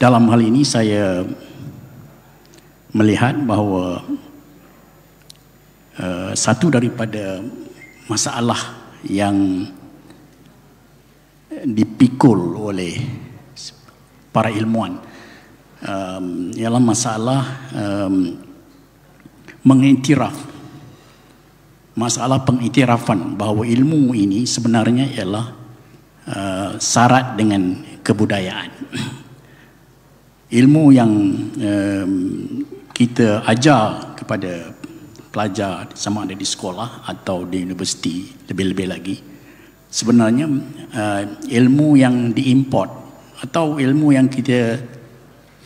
dalam hal ini saya melihat bahawa eh, satu daripada masalah yang dipikul oleh para ilmuwan um, ialah masalah um, mengiktiraf masalah pengiktirafan bahawa ilmu ini sebenarnya ialah uh, syarat dengan kebudayaan ilmu yang um, kita ajar kepada pelajar sama ada di sekolah atau di universiti lebih-lebih lagi sebenarnya uh, ilmu yang diimport atau ilmu yang kita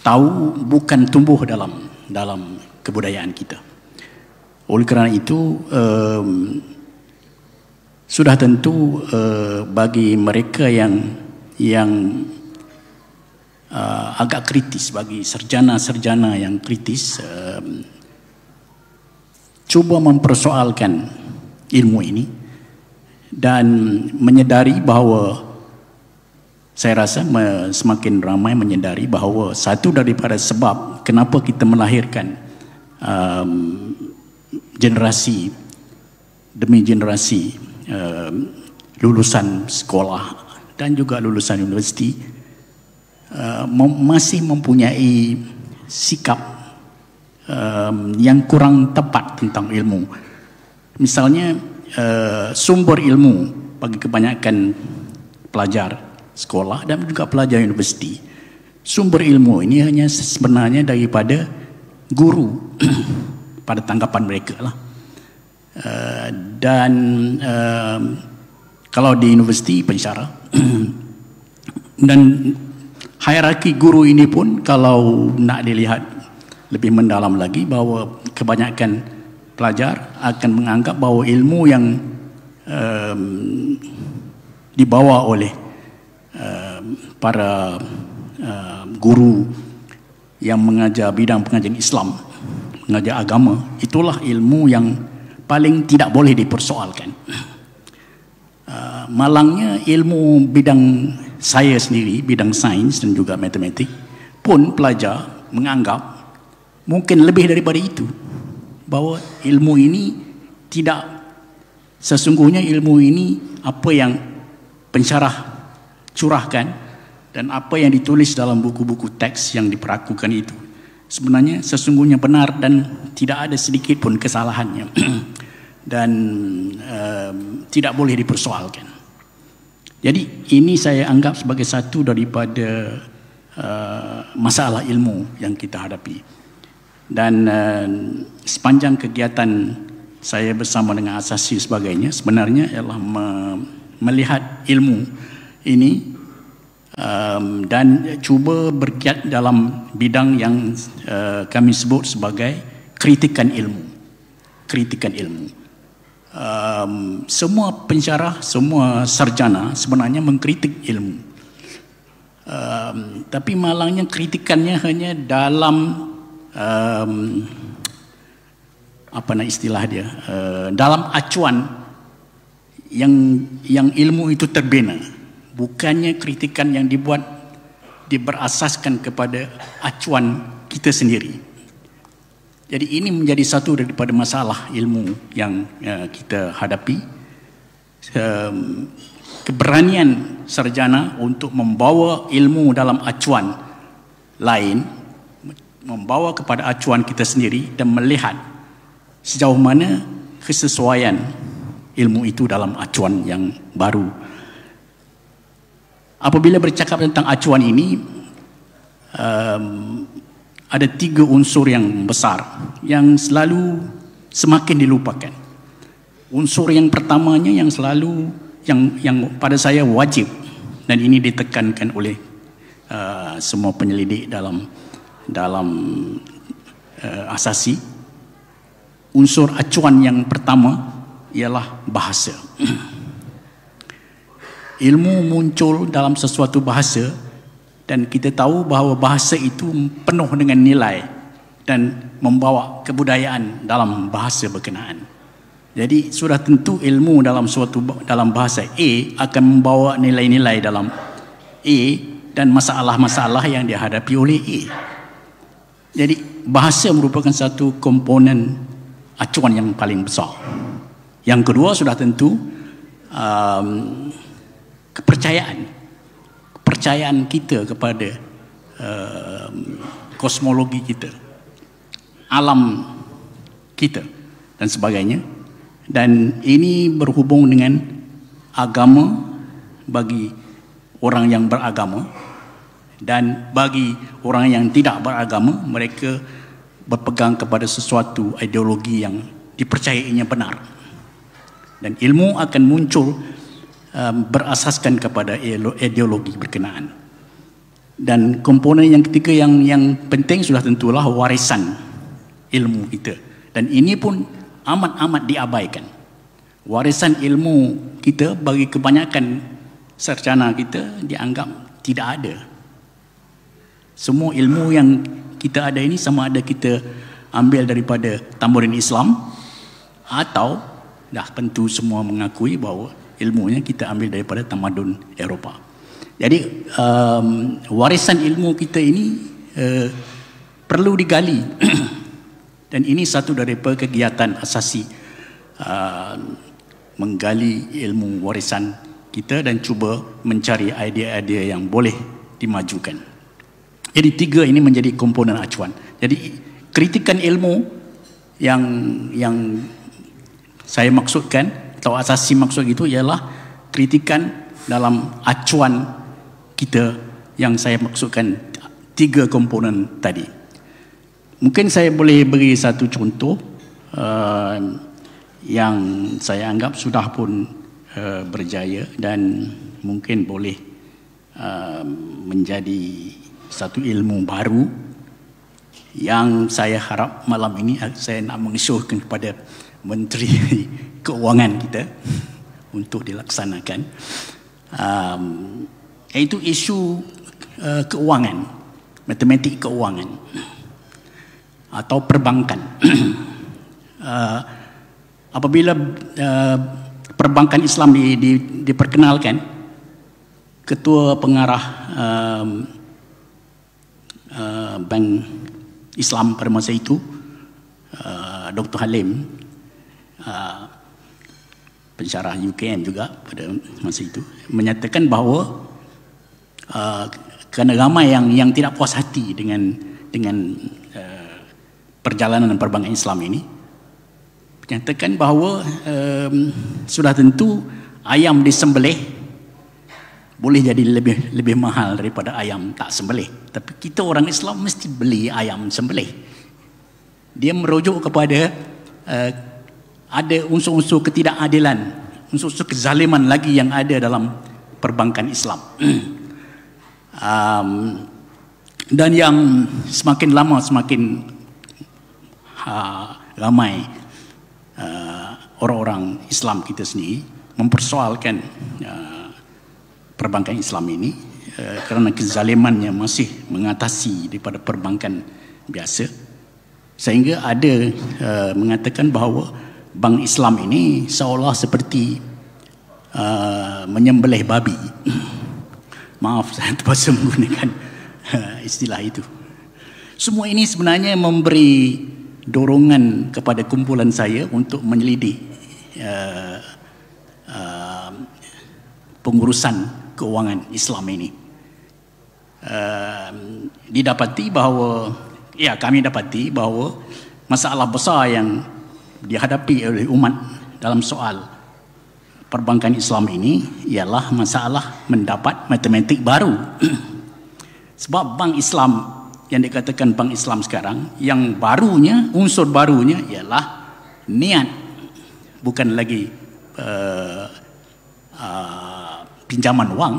tahu bukan tumbuh dalam dalam kebudayaan kita. Oleh kerana itu um, sudah tentu uh, bagi mereka yang yang uh, agak kritis bagi sarjana-sarjana yang kritis um, cuba mempersoalkan ilmu ini dan menyedari bahawa saya rasa semakin ramai menyedari bahawa satu daripada sebab kenapa kita melahirkan um, generasi demi generasi um, lulusan sekolah dan juga lulusan universiti uh, masih mempunyai sikap um, yang kurang tepat tentang ilmu. Misalnya uh, sumber ilmu bagi kebanyakan pelajar sekolah dan juga pelajar universiti. Sumber ilmu ini hanya sebenarnya daripada guru pada tanggapan mereka lah. Uh, dan uh, kalau di universiti pensyarah dan hierarki guru ini pun kalau nak dilihat lebih mendalam lagi bahawa kebanyakan pelajar akan menganggap bahawa ilmu yang um, dibawa oleh Eh, para eh, guru yang mengajar bidang pengajian Islam mengajar agama itulah ilmu yang paling tidak boleh dipersoalkan eh, malangnya ilmu bidang saya sendiri bidang sains dan juga matematik pun pelajar menganggap mungkin lebih daripada itu bahawa ilmu ini tidak sesungguhnya ilmu ini apa yang pensyarah curahkan dan apa yang ditulis dalam buku-buku teks yang diperakukan itu sebenarnya sesungguhnya benar dan tidak ada sedikit pun kesalahannya dan e, tidak boleh dipersoalkan. Jadi ini saya anggap sebagai satu daripada Uh, masalah ilmu yang kita hadapi dan uh, sepanjang kegiatan saya bersama dengan asasi sebagainya sebenarnya ialah me- melihat ilmu ini um, dan cuba berkiat dalam bidang yang uh, kami sebut sebagai kritikan ilmu kritikan ilmu um, semua pensyarah semua sarjana sebenarnya mengkritik ilmu um, tapi malangnya kritikannya hanya dalam um, apa nak istilah dia uh, dalam acuan yang yang ilmu itu terbina bukannya kritikan yang dibuat diberasaskan kepada acuan kita sendiri. Jadi ini menjadi satu daripada masalah ilmu yang eh, kita hadapi. keberanian sarjana untuk membawa ilmu dalam acuan lain membawa kepada acuan kita sendiri dan melihat sejauh mana kesesuaian ilmu itu dalam acuan yang baru apabila bercakap tentang acuan ini um, ada tiga unsur yang besar yang selalu semakin dilupakan unsur yang pertamanya yang selalu yang yang pada saya wajib dan ini ditekankan oleh uh, semua penyelidik dalam dalam uh, asasi unsur acuan yang pertama ialah bahasa ilmu muncul dalam sesuatu bahasa dan kita tahu bahawa bahasa itu penuh dengan nilai dan membawa kebudayaan dalam bahasa berkenaan. Jadi sudah tentu ilmu dalam suatu dalam bahasa A akan membawa nilai-nilai dalam A dan masalah-masalah yang dihadapi oleh A. Jadi bahasa merupakan satu komponen acuan yang paling besar. Yang kedua sudah tentu um, kepercayaan kepercayaan kita kepada uh, kosmologi kita alam kita dan sebagainya dan ini berhubung dengan agama bagi orang yang beragama dan bagi orang yang tidak beragama mereka berpegang kepada sesuatu ideologi yang dipercayainya benar dan ilmu akan muncul Um, berasaskan kepada ideologi berkenaan. Dan komponen yang ketiga yang yang penting sudah tentulah warisan ilmu kita. Dan ini pun amat-amat diabaikan. Warisan ilmu kita bagi kebanyakan sarjana kita dianggap tidak ada. Semua ilmu yang kita ada ini sama ada kita ambil daripada tamborin Islam atau dah tentu semua mengakui bahawa ilmunya kita ambil daripada tamadun Eropah. Jadi um, warisan ilmu kita ini uh, perlu digali dan ini satu daripada kegiatan asasi uh, menggali ilmu warisan kita dan cuba mencari idea-idea yang boleh dimajukan. Jadi tiga ini menjadi komponen acuan. Jadi kritikan ilmu yang yang saya maksudkan atau asasi maksud itu ialah kritikan dalam acuan kita yang saya maksudkan tiga komponen tadi. Mungkin saya boleh beri satu contoh uh, yang saya anggap sudah pun uh, berjaya dan mungkin boleh uh, menjadi satu ilmu baru yang saya harap malam ini saya nak mengisuhkan kepada Menteri keuangan kita untuk dilaksanakan um, iaitu isu uh, keuangan matematik keuangan atau perbankan uh, apabila uh, perbankan Islam di, di, diperkenalkan ketua pengarah um, uh, bank Islam pada masa itu uh, Dr. Halim uh, pensyarah UKM juga pada masa itu menyatakan bahawa uh, kerana ramai yang yang tidak puas hati dengan dengan uh, perjalanan dan perbangan Islam ini menyatakan bahawa um, sudah tentu ayam disembelih boleh jadi lebih lebih mahal daripada ayam tak sembelih tapi kita orang Islam mesti beli ayam sembelih dia merujuk kepada uh, ada unsur-unsur ketidakadilan, unsur-unsur kezaliman lagi yang ada dalam perbankan Islam. um, dan yang semakin lama semakin uh, ramai uh, orang-orang Islam kita sendiri mempersoalkan uh, perbankan Islam ini uh, kerana kezalimannya masih mengatasi daripada perbankan biasa sehingga ada uh, mengatakan bahawa bang Islam ini seolah seperti uh, menyembelih babi. Maaf saya terpaksa menggunakan uh, istilah itu. Semua ini sebenarnya memberi dorongan kepada kumpulan saya untuk menyelidik uh, uh, pengurusan keuangan Islam ini. Uh, didapati bahawa ya kami dapati bahawa masalah besar yang dihadapi oleh umat dalam soal perbankan Islam ini ialah masalah mendapat matematik baru. Sebab bank Islam yang dikatakan bank Islam sekarang yang barunya unsur barunya ialah niat bukan lagi uh, uh, pinjaman wang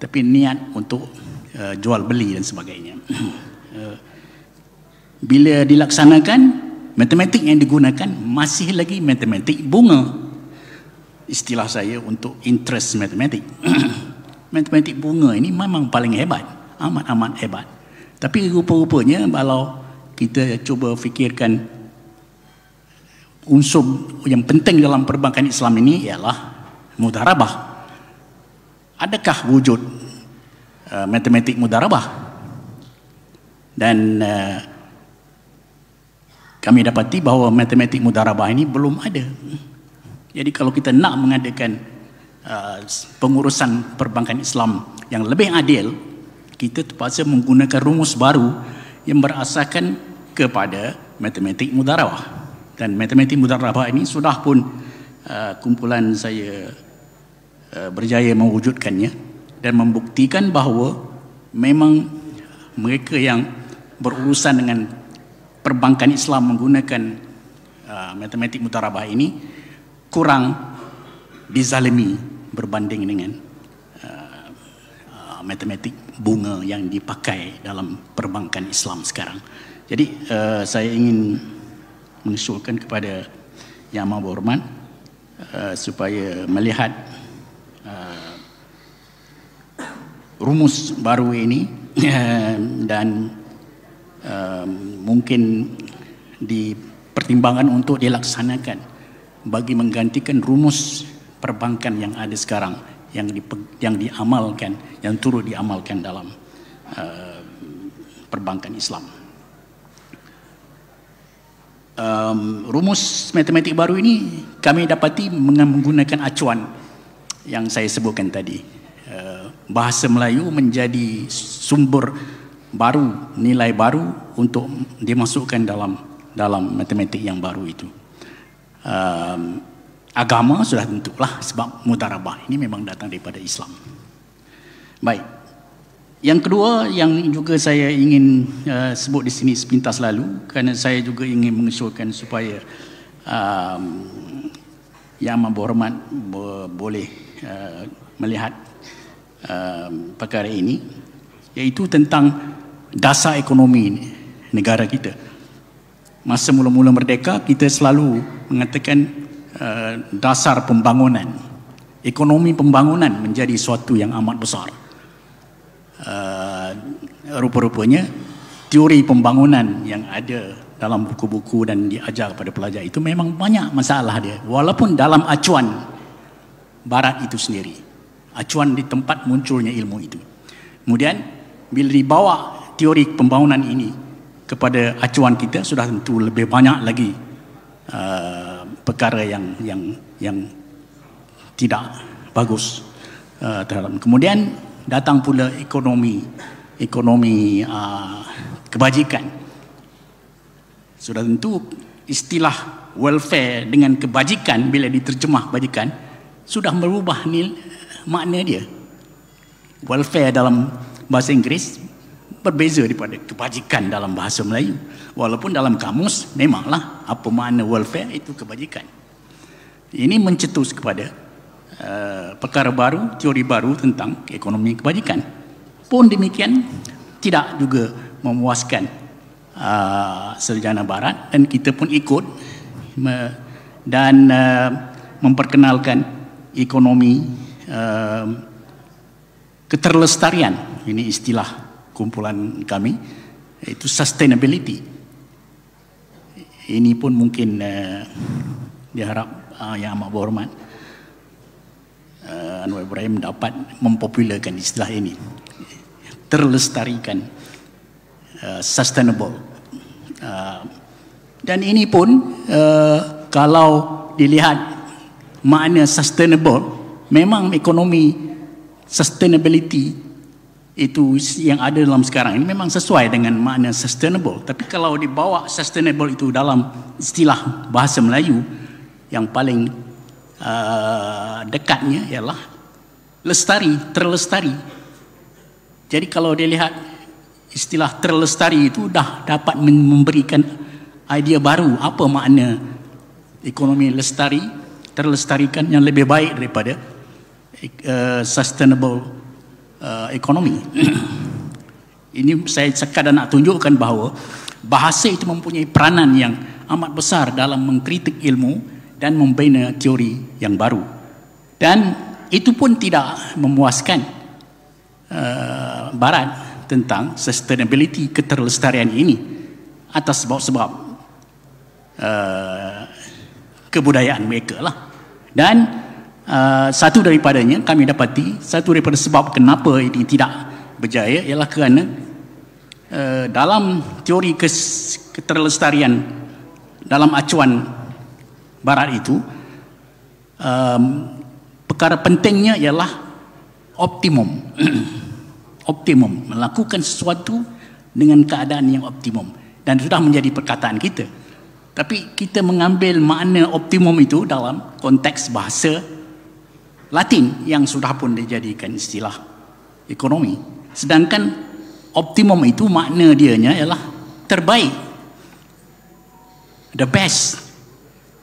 tapi niat untuk uh, jual beli dan sebagainya. Eh, bila dilaksanakan Matematik yang digunakan masih lagi matematik bunga. Istilah saya untuk interest matematik. matematik bunga ini memang paling hebat. Amat-amat hebat. Tapi rupa-rupanya kalau kita cuba fikirkan unsur yang penting dalam perbankan Islam ini ialah mudarabah. Adakah wujud uh, matematik mudarabah? Dan uh, kami dapati bahawa matematik mudarabah ini belum ada. Jadi kalau kita nak mengadakan uh, pengurusan perbankan Islam yang lebih adil, kita terpaksa menggunakan rumus baru yang berasaskan kepada matematik mudarabah. Dan matematik mudarabah ini sudah pun uh, kumpulan saya uh, berjaya mewujudkannya dan membuktikan bahawa memang mereka yang berurusan dengan perbankan Islam menggunakan uh, matematik mutarabah ini kurang dizalimi berbanding dengan uh, uh, matematik bunga yang dipakai dalam perbankan Islam sekarang. Jadi uh, saya ingin mengusulkan kepada Yang Maha Berhormat uh, supaya melihat uh, rumus baru ini dan Ehm, mungkin dipertimbangkan untuk dilaksanakan bagi menggantikan rumus perbankan yang ada sekarang yang di, yang diamalkan yang turut diamalkan dalam uh, perbankan Islam. Um, rumus matematik baru ini kami dapati menggunakan acuan yang saya sebutkan tadi. Uh, bahasa Melayu menjadi sumber baru, nilai baru untuk dimasukkan dalam dalam matematik yang baru itu. Um, agama sudah tentulah sebab mutarabah ini memang datang daripada Islam. Baik. Yang kedua yang juga saya ingin uh, sebut di sini sepintas lalu kerana saya juga ingin mengusulkan supaya um, yang Maha Berhormat bo- boleh uh, melihat uh, perkara ini iaitu tentang dasar ekonomi ini, negara kita. Masa mula-mula merdeka, kita selalu mengatakan uh, dasar pembangunan. Ekonomi pembangunan menjadi suatu yang amat besar. Uh, rupa-rupanya, teori pembangunan yang ada dalam buku-buku dan diajar kepada pelajar itu memang banyak masalah dia. Walaupun dalam acuan barat itu sendiri. Acuan di tempat munculnya ilmu itu. Kemudian, bila dibawa teori pembangunan ini kepada acuan kita sudah tentu lebih banyak lagi uh, perkara yang yang yang tidak bagus uh, terhadap kemudian datang pula ekonomi ekonomi uh, kebajikan sudah tentu istilah welfare dengan kebajikan bila diterjemah kebajikan sudah merubah nil makna dia welfare dalam bahasa Inggeris berbeza daripada kebajikan dalam bahasa Melayu. Walaupun dalam kamus memanglah apa makna welfare itu kebajikan. Ini mencetus kepada uh, perkara baru, teori baru tentang ekonomi kebajikan. Pun demikian tidak juga memuaskan uh, eh, serjana barat dan kita pun ikut me, dan uh, memperkenalkan ekonomi uh, keterlestarian ini istilah kumpulan kami itu sustainability. Ini pun mungkin uh, diharap uh, yang amat berhormat uh, Anwar Ibrahim dapat mempopularkan istilah ini. Terlestarikan uh, sustainable. Uh, dan ini pun uh, kalau dilihat makna sustainable memang ekonomi sustainability itu yang ada dalam sekarang ini memang sesuai dengan makna sustainable tapi kalau dibawa sustainable itu dalam istilah bahasa Melayu yang paling uh, dekatnya ialah lestari terlestari jadi kalau dilihat istilah terlestari itu dah dapat memberikan idea baru apa makna ekonomi lestari terlestarikan yang lebih baik daripada uh, sustainable uh, ekonomi. Ini saya sekadar nak tunjukkan bahawa bahasa itu mempunyai peranan yang amat besar dalam mengkritik ilmu dan membina teori yang baru. Dan itu pun tidak memuaskan uh, barat tentang sustainability keterlestarian ini atas sebab-sebab uh, kebudayaan mereka lah. Dan Ah, satu daripadanya kami dapati satu daripada sebab kenapa ini tidak berjaya ialah kerana uh, dalam teori kes, keterlestarian dalam acuan barat itu um, perkara pentingnya ialah optimum optimum melakukan sesuatu dengan keadaan yang optimum dan sudah menjadi perkataan kita tapi kita mengambil makna optimum itu dalam konteks bahasa Latin yang sudah pun dijadikan istilah ekonomi. Sedangkan optimum itu makna dianya ialah terbaik. The best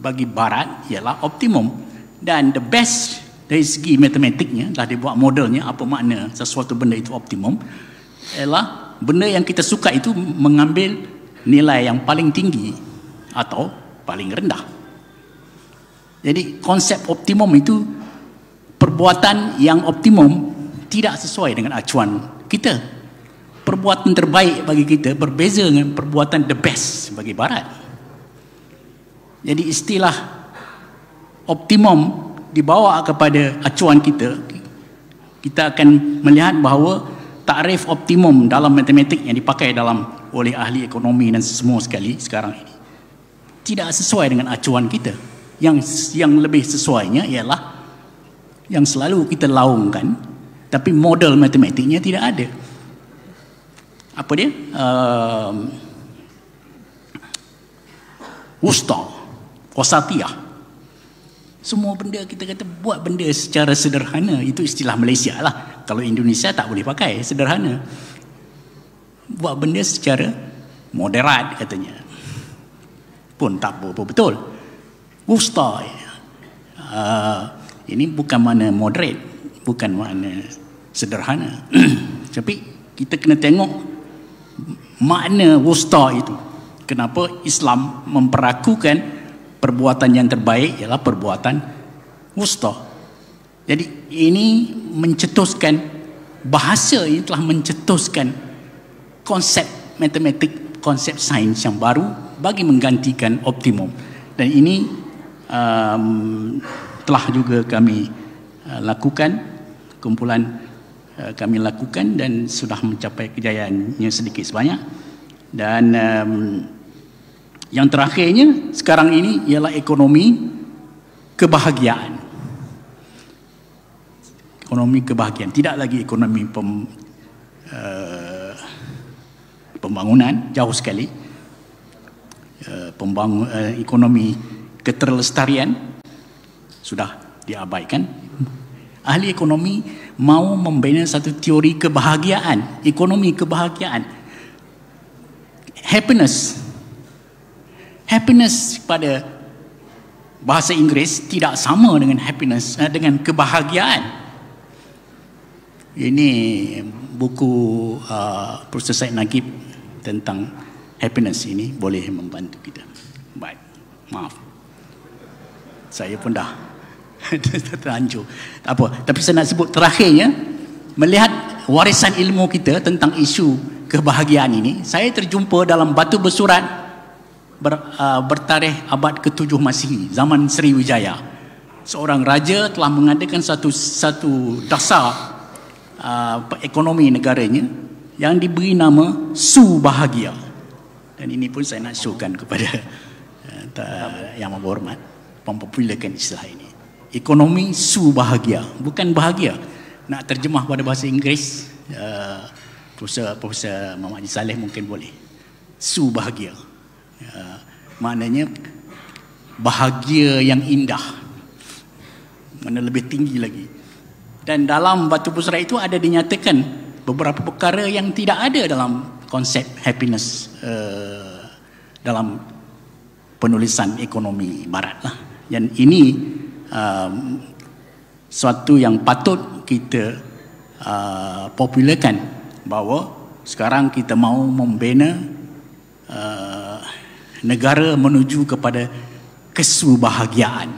bagi barat ialah optimum. Dan the best dari segi matematiknya, dah dibuat modelnya apa makna sesuatu benda itu optimum, ialah benda yang kita suka itu mengambil nilai yang paling tinggi atau paling rendah. Jadi konsep optimum itu perbuatan yang optimum tidak sesuai dengan acuan kita. Perbuatan terbaik bagi kita berbeza dengan perbuatan the best bagi barat. Jadi istilah optimum dibawa kepada acuan kita kita akan melihat bahawa takrif optimum dalam matematik yang dipakai dalam oleh ahli ekonomi dan semua sekali sekarang ini tidak sesuai dengan acuan kita yang yang lebih sesuainya ialah yang selalu kita laungkan tapi model matematiknya tidak ada apa dia um, ehm, wusta wasatiyah semua benda kita kata buat benda secara sederhana itu istilah Malaysia lah kalau Indonesia tak boleh pakai sederhana buat benda secara moderat katanya pun tak apa-apa betul wusta uh, eh, ini bukan mana moderate bukan mana sederhana tapi kita kena tengok makna wusta itu kenapa Islam memperakukan perbuatan yang terbaik ialah perbuatan wusta jadi ini mencetuskan bahasa ini telah mencetuskan konsep matematik konsep sains yang baru bagi menggantikan optimum dan ini um, telah juga kami uh, lakukan kumpulan uh, kami lakukan dan sudah mencapai kejayaannya sedikit sebanyak dan um, yang terakhirnya sekarang ini ialah ekonomi kebahagiaan ekonomi kebahagiaan tidak lagi ekonomi pem, uh, pembangunan jauh sekali uh, pembangun uh, ekonomi keterlestarian sudah diabaikan ahli ekonomi mau membina satu teori kebahagiaan ekonomi kebahagiaan happiness happiness pada bahasa Inggeris tidak sama dengan happiness eh, dengan kebahagiaan ini buku uh, Profesor Said Nagib tentang happiness ini boleh membantu kita baik maaf saya pun dah terhancur tak apa tapi saya nak sebut terakhirnya melihat warisan ilmu kita tentang isu kebahagiaan ini saya terjumpa dalam batu bersurat ber, uh, bertarikh abad ke-7 Masihi zaman Sriwijaya seorang raja telah mengadakan satu satu dasar uh, ekonomi negaranya yang diberi nama Su Bahagia dan ini pun saya nak syukurkan kepada uh, yang menghormat mempopularkan istilah ini ekonomi su bahagia bukan bahagia nak terjemah pada bahasa Inggeris uh, Profesor, Profesor Muhammad Haji Saleh mungkin boleh su bahagia uh, maknanya bahagia yang indah mana lebih tinggi lagi dan dalam batu pusra itu ada dinyatakan beberapa perkara yang tidak ada dalam konsep happiness uh, dalam penulisan ekonomi barat lah. yang ini um, suatu yang patut kita uh, popularkan bahawa sekarang kita mau membina uh, negara menuju kepada kesubahagiaan.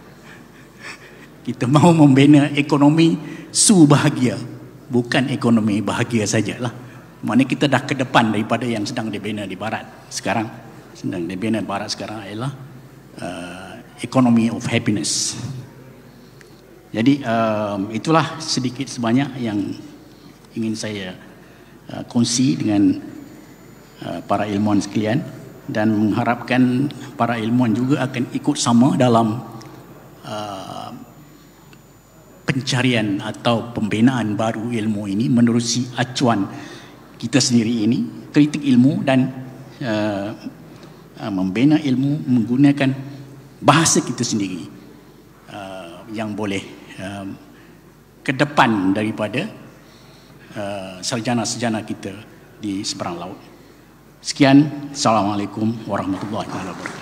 kita mau membina ekonomi subahagia, bukan ekonomi bahagia sajalah. Mana kita dah ke depan daripada yang sedang dibina di barat sekarang. Sedang dibina di barat sekarang ialah uh, economy of happiness. Jadi um, itulah sedikit sebanyak yang ingin saya uh, kongsi dengan uh, para ilmuwan sekalian dan mengharapkan para ilmuwan juga akan ikut sama dalam uh, pencarian atau pembinaan baru ilmu ini menerusi acuan kita sendiri ini kritik ilmu dan uh, uh membina ilmu menggunakan bahasa kita sendiri uh, yang boleh um, ke depan daripada uh, sarjana-sarjana kita di seberang laut. Sekian, Assalamualaikum warahmatullahi wabarakatuh.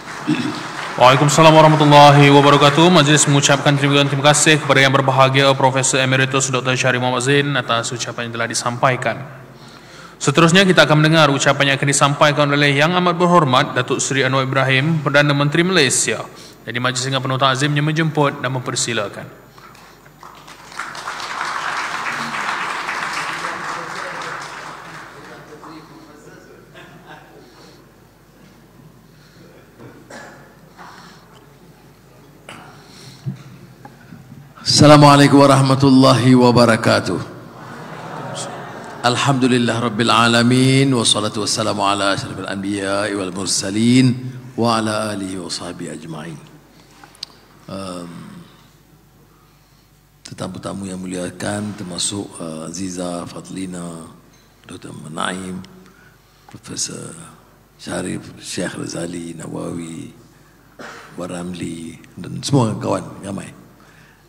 Waalaikumsalam warahmatullahi wabarakatuh. Majlis mengucapkan terima kasih kepada yang berbahagia Profesor Emeritus Dr. Syari Muhammad Zain atas ucapan yang telah disampaikan. Seterusnya kita akan mendengar ucapan yang akan disampaikan oleh Yang Amat Berhormat Datuk Seri Anwar Ibrahim, Perdana Menteri Malaysia. Jadi majlis dengan penuh takzimnya menjemput dan mempersilakan. Assalamualaikum warahmatullahi wabarakatuh. Alhamdulillah rabbil alamin wassalatu wassalamu ala asyrafil anbiya wal mursalin wa ala alihi wa sahbihi ajma'in um, tetamu-tamu yang muliakan termasuk uh, Aziza Fatlina Dr. Menaim Profesor Syarif Syekh Razali Nawawi Waramli dan semua kawan ramai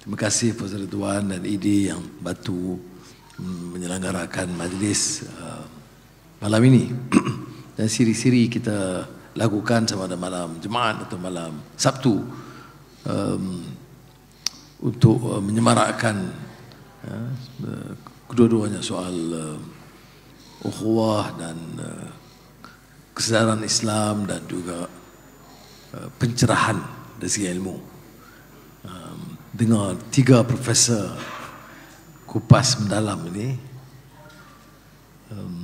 terima kasih Profesor Tuan dan Idi yang bantu mm, menyelenggarakan majlis uh, malam ini dan siri-siri kita lakukan sama ada malam Jumaat atau malam Sabtu um, untuk uh, menyemarakkan ya, kedua-duanya soal uh, ukhuwah dan uh, kesadaran Islam dan juga uh, pencerahan dari segi ilmu um, dengan tiga profesor kupas mendalam ini um,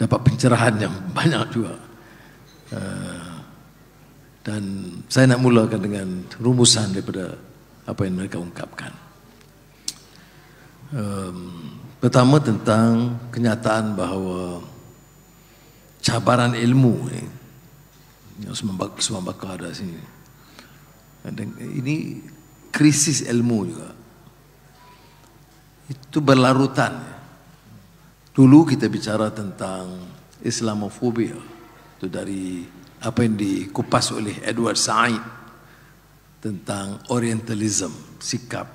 dapat pencerahan yang banyak juga uh, dan saya nak mulakan dengan rumusan daripada apa yang mereka ungkapkan. Um, pertama tentang kenyataan bahawa cabaran ilmu ni yang sembah sembah ada sini. Dan ini krisis ilmu juga. Itu berlarutan. Dulu kita bicara tentang Islamofobia itu dari apa yang dikupas oleh Edward Said tentang orientalism, sikap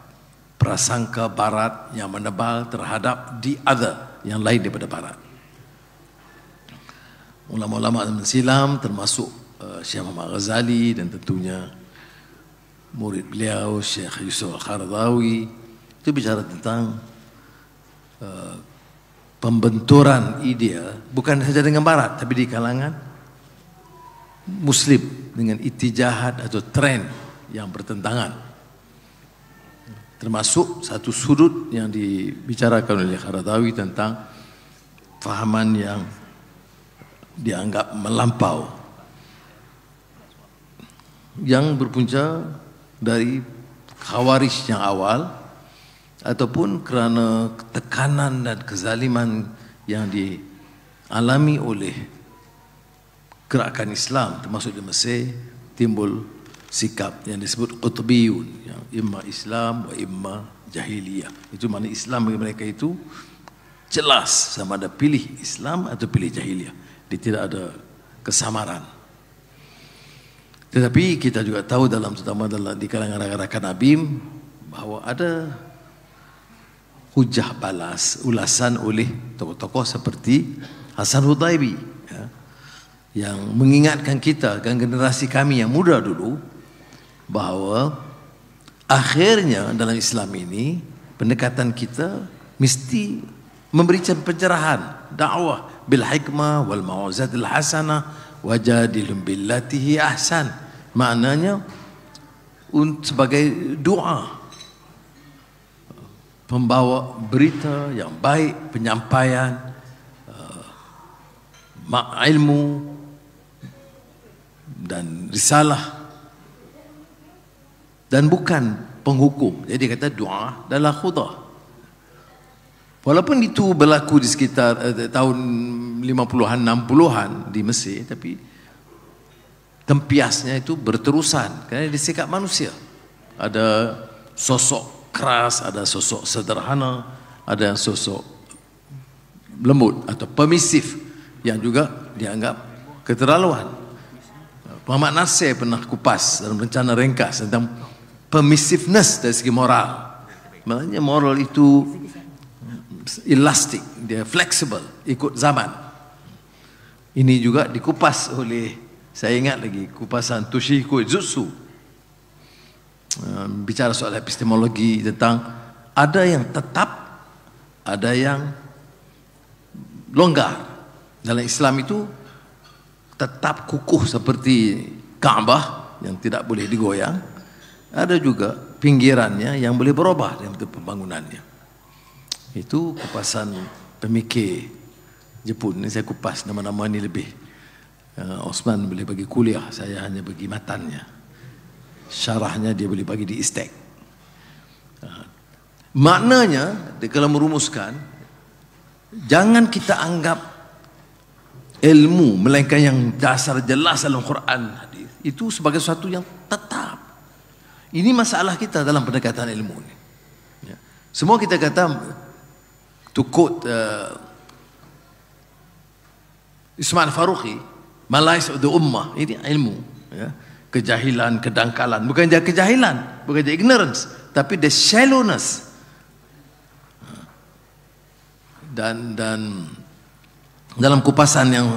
prasangka barat yang menebal terhadap the other yang lain daripada barat. Ulama-ulama silam termasuk uh, Syekh Muhammad Ghazali dan tentunya murid beliau Syekh Yusuf Al-Kharadawi itu bicara tentang uh, pembenturan ide bukan saja dengan barat tapi di kalangan Muslim dengan itijahat atau tren yang bertentangan. Termasuk satu sudut yang dibicarakan oleh Haradawi tentang fahaman yang dianggap melampau. Yang berpunca dari khawarij yang awal ataupun kerana tekanan dan kezaliman yang dialami oleh gerakan Islam termasuk di Mesir timbul sikap yang disebut Qutbiyun yang imma Islam wa imma jahiliyah itu mana Islam bagi mereka itu jelas sama ada pilih Islam atau pilih jahiliyah dia tidak ada kesamaran tetapi kita juga tahu dalam terutama dalam di kalangan rakan-rakan Abim bahawa ada hujah balas ulasan oleh tokoh-tokoh seperti Hasan Hudaibi yang mengingatkan kita kan generasi kami yang muda dulu bahawa akhirnya dalam Islam ini pendekatan kita mesti memberi pencerahan dakwah bil hikmah wal mauzatil hasanah wajadil billati ahsan maknanya sebagai doa pembawa berita yang baik penyampaian uh, ilmu dan risalah dan bukan penghukum. Jadi dia kata doa adalah khudah. Walaupun itu berlaku di sekitar eh, tahun 50-an, 60-an di Mesir, tapi tempiasnya itu berterusan. Kerana di sikap manusia. Ada sosok keras, ada sosok sederhana, ada sosok lembut atau permisif yang juga dianggap keterlaluan. Muhammad Nasir pernah kupas dalam rencana ringkas tentang permissiveness dari segi moral. Maksudnya moral itu elastik, dia fleksibel, ikut zaman. Ini juga dikupas oleh saya ingat lagi kupasan Tushiko Jutsu. bicara soal epistemologi tentang ada yang tetap, ada yang longgar. Dalam Islam itu tetap kukuh seperti Ka'bah yang tidak boleh digoyang. Ada juga pinggirannya yang boleh berubah dalam pembangunannya. Itu kupasan pemikir Jepun. Ini saya kupas nama-nama ini lebih. Uh, Osman boleh bagi kuliah, saya hanya bagi matannya. Syarahnya dia boleh bagi di istek. Uh, maknanya, dia kalau merumuskan, jangan kita anggap ilmu melainkan yang dasar jelas dalam Quran hadis itu sebagai sesuatu yang tetap ini masalah kita dalam pendekatan ilmu ini ya. semua kita kata to quote uh, Ismail Faruqi malais of the ummah ini ilmu ya. kejahilan kedangkalan bukan dia kejahilan bukan dia ignorance tapi the shallowness dan dan dalam kupasan yang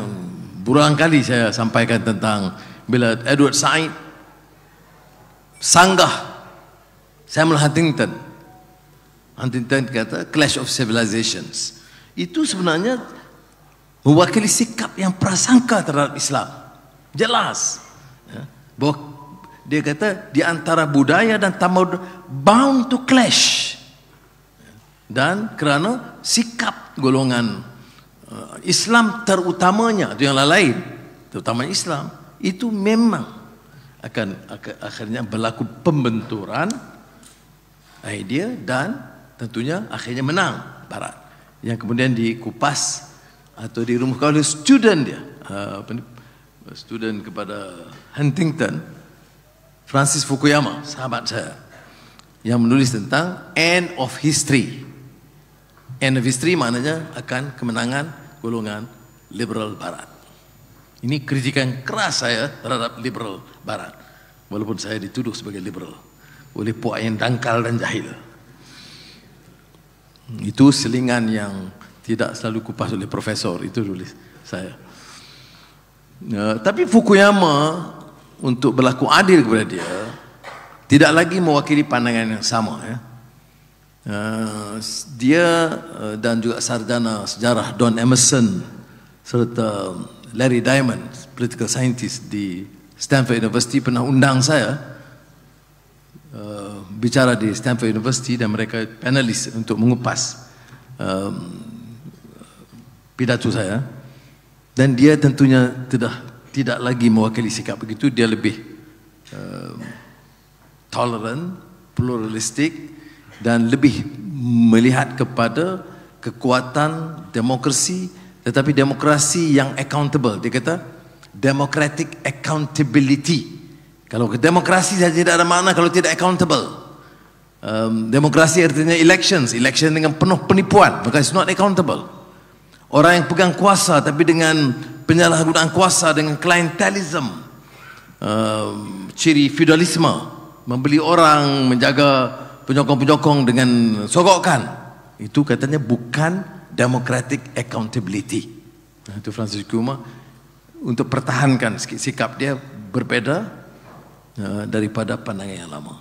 berulang kali saya sampaikan tentang bila Edward Said sanggah Samuel Huntington Huntington kata clash of civilizations itu sebenarnya mewakili sikap yang prasangka terhadap Islam jelas ya, bahwa dia kata di antara budaya dan tamadun bound to clash ya. dan kerana sikap golongan Eh, Islam terutamanya itu yang lain terutama Islam itu memang akan akhirnya berlaku pembenturan eh, idea dan tentunya akhirnya menang barat yang kemudian dikupas atau dirumuskan oleh student dia eh, student kepada Huntington Francis Fukuyama sahabat saya yang menulis tentang end of history end of maknanya akan kemenangan golongan liberal barat. Ini kritikan keras saya terhadap liberal barat. Walaupun saya dituduh sebagai liberal oleh puak yang dangkal dan jahil. Itu selingan yang tidak selalu kupas oleh profesor itu tulis saya. Ya, tapi Fukuyama untuk berlaku adil kepada dia tidak lagi mewakili pandangan yang sama ya. Ah, dia ah, dan juga sarjana sejarah Don Emerson serta Larry Diamond, political scientist di Stanford University pernah undang saya uh, bicara di Stanford University dan mereka panelis untuk mengupas um, pidato saya dan dia tentunya tidak tidak lagi mewakili sikap begitu dia lebih uh, tolerant pluralistik dan lebih melihat kepada kekuatan demokrasi tetapi demokrasi yang accountable dia kata democratic accountability kalau demokrasi saja tidak ada makna kalau tidak accountable um, demokrasi artinya elections election dengan penuh penipuan maka it's not accountable orang yang pegang kuasa tapi dengan penyalahgunaan kuasa dengan clientelism um, ciri feudalisme membeli orang menjaga penyokong-penyokong dengan sogokan. Itu katanya bukan democratic accountability. Nah, itu Francis Kuma untuk pertahankan sikap dia berbeda uh, eh, daripada pandangan yang lama.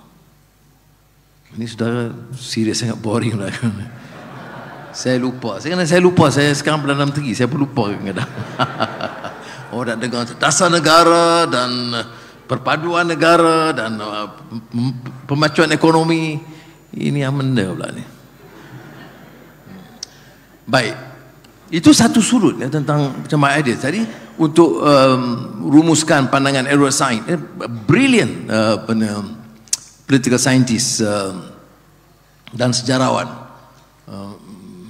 Ini sudah serius sangat boring lah. saya lupa. Saya kena saya lupa. Saya sekarang Perdana tinggi, Saya pun lupa kadang-kadang. oh, dah dengar dasar negara dan uh, perpaduan negara dan uh, pemacuan ekonomi ini yang benda pula ni baik itu satu sudut ya, tentang macam my idea tadi untuk um, rumuskan pandangan Edward Said eh, brilliant uh, political scientist uh, dan sejarawan uh,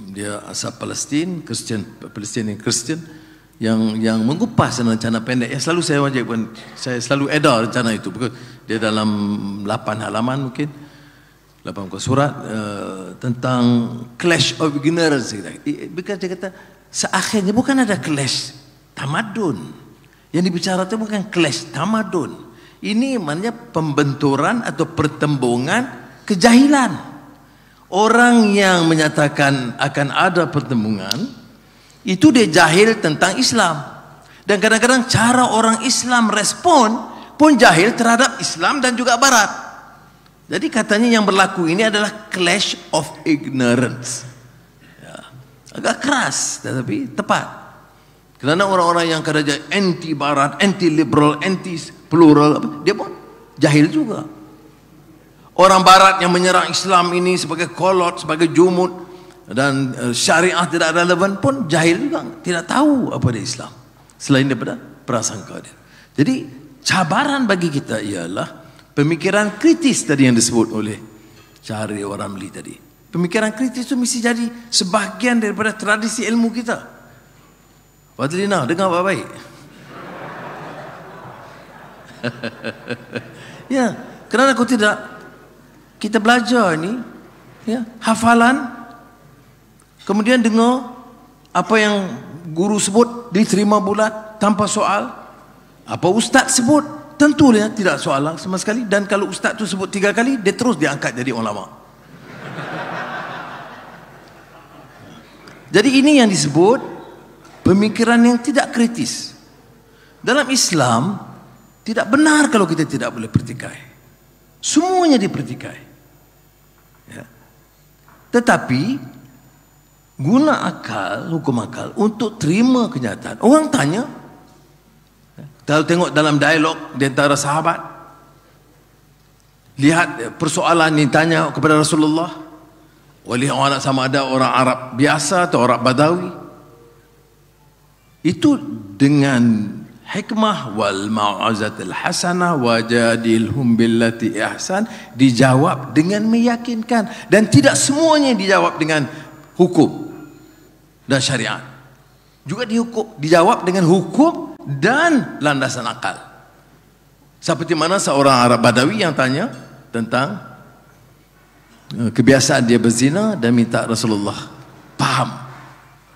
dia asal Palestin Christian Palestinian Christian, Christian yang yang mengupas rencana pendek yang selalu saya wajib pun saya selalu edar rencana itu because dia dalam 8 halaman mungkin 8 muka surat uh, tentang clash of ignorance kita. Eh, because dia kata seakhirnya bukan ada clash tamadun. Yang dibicara itu bukan clash tamadun. Ini maknanya pembenturan atau pertembungan kejahilan. Orang yang menyatakan akan ada pertembungan itu dia jahil tentang Islam. Dan kadang-kadang cara orang Islam respon pun jahil terhadap Islam dan juga Barat. Jadi katanya yang berlaku ini adalah clash of ignorance. Ya. Agak keras tetapi tepat. Kerana orang-orang yang kerja anti-barat, anti-liberal, anti-plural, dia pun jahil juga. Orang barat yang menyerang Islam ini sebagai kolot, sebagai jumut, dan eh, syariah tidak relevan pun jahil juga tidak tahu apa dia Islam selain daripada prasangka dia jadi cabaran bagi kita ialah pemikiran kritis tadi yang disebut oleh cari orang beli tadi pemikiran kritis itu mesti jadi sebahagian daripada tradisi ilmu kita Fadlina dengar baik-baik ya kerana aku tidak kita belajar ini ya, hafalan Kemudian dengar apa yang guru sebut diterima bulat tanpa soal. Apa ustaz sebut tentulah tidak soalan lah sama sekali dan kalau ustaz tu sebut tiga kali dia terus diangkat jadi ulama. Jadi ini yang disebut pemikiran yang tidak kritis. Dalam Islam tidak benar kalau kita tidak boleh pertikai. Semuanya dipertikai. Ya. Tetapi guna akal, hukum akal untuk terima kenyataan. Orang tanya. Kalau tengok dalam dialog di antara sahabat. Lihat persoalan ini tanya kepada Rasulullah. Oleh orang sama ada orang Arab biasa atau orang Badawi. Itu dengan hikmah wal ma'azatil hasanah wajadil humbillati ihsan dijawab dengan meyakinkan dan tidak semuanya dijawab dengan hukum dan syariat. Juga dihukum, dijawab dengan hukum dan landasan akal. Seperti mana seorang Arab Badawi yang tanya tentang eh, kebiasaan dia berzina dan minta Rasulullah faham.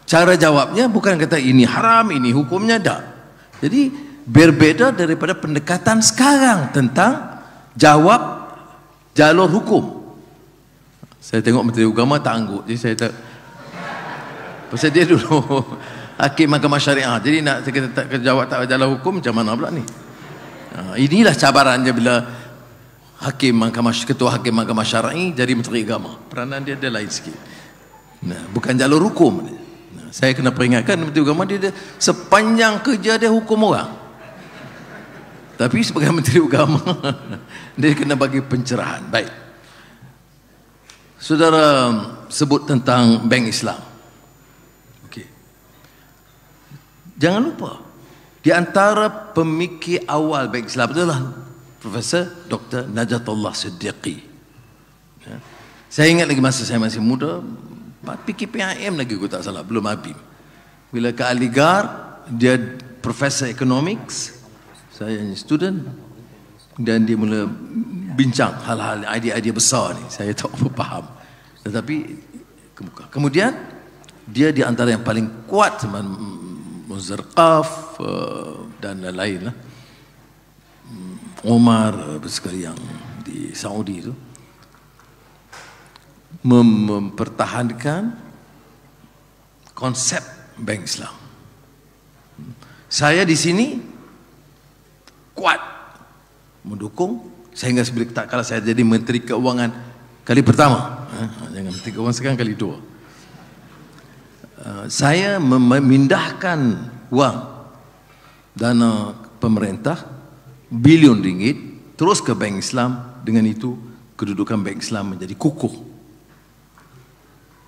Cara jawabnya bukan kata ini haram, ini hukumnya dah. Jadi berbeza daripada pendekatan sekarang tentang jawab jalur hukum. Saya tengok menteri agama tak Jadi saya tak, Pasal dia dulu hakim mahkamah syariah. Jadi nak kita tak jawab tak jalan hukum macam mana pula ni? Ha, inilah cabarannya bila hakim mahkamah ketua hakim mahkamah syar'i jadi menteri agama. Peranan dia ada lain sikit. Nah, bukan jalur hukum. Nah, saya kena peringatkan menteri agama dia, dia sepanjang kerja dia hukum orang. Tapi sebagai menteri agama dia kena bagi pencerahan. Baik. Saudara sebut tentang bank Islam. Jangan lupa. Di antara pemikir awal baik Islam adalah Profesor Dr. Najatullah Siddiqui. Ya. Saya ingat lagi masa saya masih muda, PKPIM lagi aku tak salah, belum habis. Bila ke Aligar, dia Profesor Economics, saya hanya student, dan dia mula bincang hal-hal idea-idea besar ni. Saya tak apa faham. Tetapi, kemudian, dia di antara yang paling kuat Munzir Qaf eh, dan lain-lain lah. hmm, Omar Umar eh, bersekali yang di Saudi itu mempertahankan konsep bank Islam. Hmm. Saya di sini kuat mendukung sehingga sebelum tak kalah saya jadi menteri keuangan kali pertama. Eh, jangan menteri keuangan sekarang kali dua. Eh, saya memindahkan wang dana eh, pemerintah bilion ringgit terus ke bank Islam dengan itu kedudukan bank Islam menjadi kukuh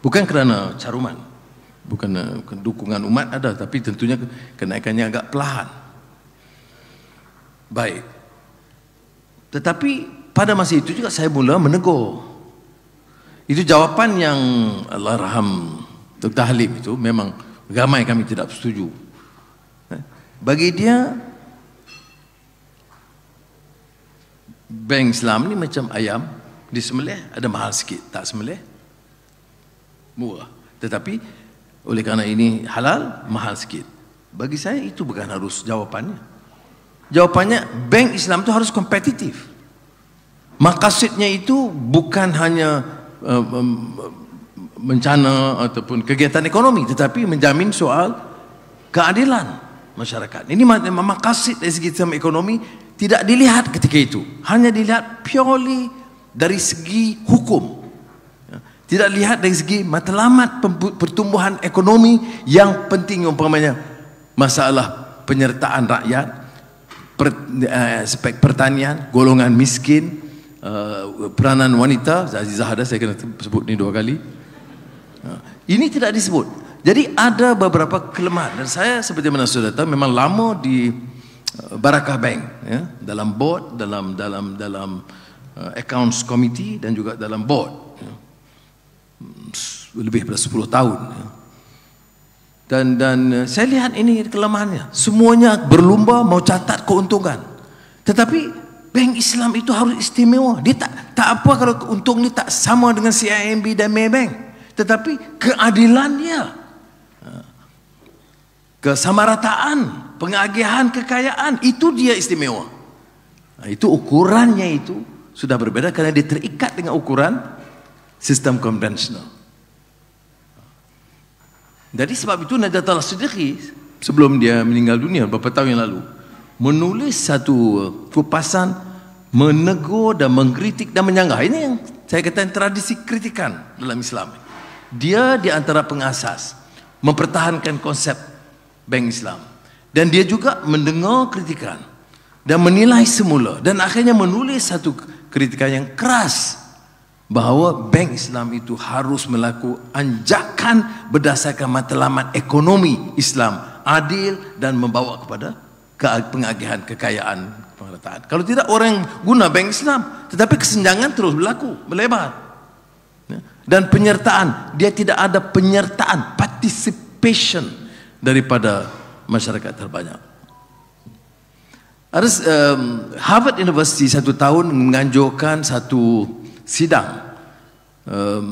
bukan kerana caruman bukan eh, kerana dukungan umat ada tapi tentunya kenaikannya agak perlahan baik tetapi pada masa itu juga saya mula menegur itu jawapan yang Allah rahmat untuk tahlim itu memang ramai kami tidak setuju. Eh, bagi dia bank Islam ni macam ayam di semelih ada mahal sikit tak semelih murah tetapi oleh kerana ini halal mahal sikit bagi saya itu bukan harus jawapannya jawapannya bank Islam tu harus kompetitif maksudnya itu bukan hanya um, um, bencana ataupun kegiatan ekonomi tetapi menjamin soal keadilan masyarakat. Ini makasih dari segi sistem ekonomi tidak dilihat ketika itu. Hanya dilihat purely dari segi hukum. Ya. Tidak lihat dari segi matlamat pertumbuhan ekonomi yang penting umpamanya masalah penyertaan rakyat per, eh, spek pertanian, golongan miskin, uh, peranan wanita, Azizah ada saya kena sebut ni dua kali. Ini tidak disebut. Jadi ada beberapa kelemahan dan saya seperti mana sudah tahu memang lama di eh, Barakah Bank ya, dalam board dalam dalam dalam uh, accounts committee dan juga dalam board ya, hmm, lebih dari 10 tahun ya. dan dan uh, saya lihat ini kelemahannya semuanya berlumba mau catat keuntungan tetapi bank Islam itu harus istimewa dia tak tak apa kalau untung ni tak sama dengan CIMB dan Maybank tetapi keadilannya ha. kesamarataan pengagihan kekayaan itu dia istimewa nah, ha, itu ukurannya itu sudah berbeda kerana dia terikat dengan ukuran sistem konvensional jadi sebab itu Najatul Siddiqi sebelum dia meninggal dunia beberapa tahun yang lalu menulis satu kupasan menegur dan mengkritik dan menyanggah ini yang saya kata tradisi kritikan dalam Islam ini dia di antara pengasas mempertahankan konsep Bank Islam dan dia juga mendengar kritikan dan menilai semula dan akhirnya menulis satu kritikan yang keras bahawa Bank Islam itu harus melakukan anjakan berdasarkan matlamat ekonomi Islam adil dan membawa kepada pengagihan kekayaan pemerintahan. Kalau tidak orang guna bank Islam tetapi kesenjangan terus berlaku, melebar dan penyertaan dia tidak ada penyertaan participation daripada masyarakat terbanyak Harus, um, Harvard University satu tahun menganjurkan satu sidang um,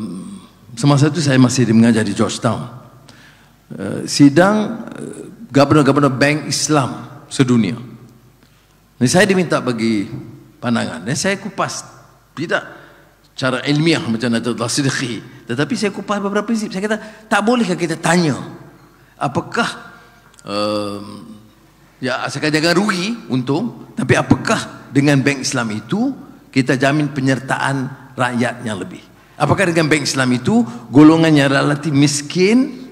semasa itu saya masih mengajar di Georgetown Uh, sidang uh, eh, gubernur-gubernur bank Islam sedunia. Ini saya diminta bagi pandangan dan saya kupas tidak cara ilmiah macam mana telah sidqi tetapi saya kupas beberapa prinsip saya kata tak bolehkah kita tanya apakah um, ya asalkan jangan rugi untung tapi apakah dengan bank Islam itu kita jamin penyertaan rakyatnya lebih apakah dengan bank Islam itu golongan yang relatif miskin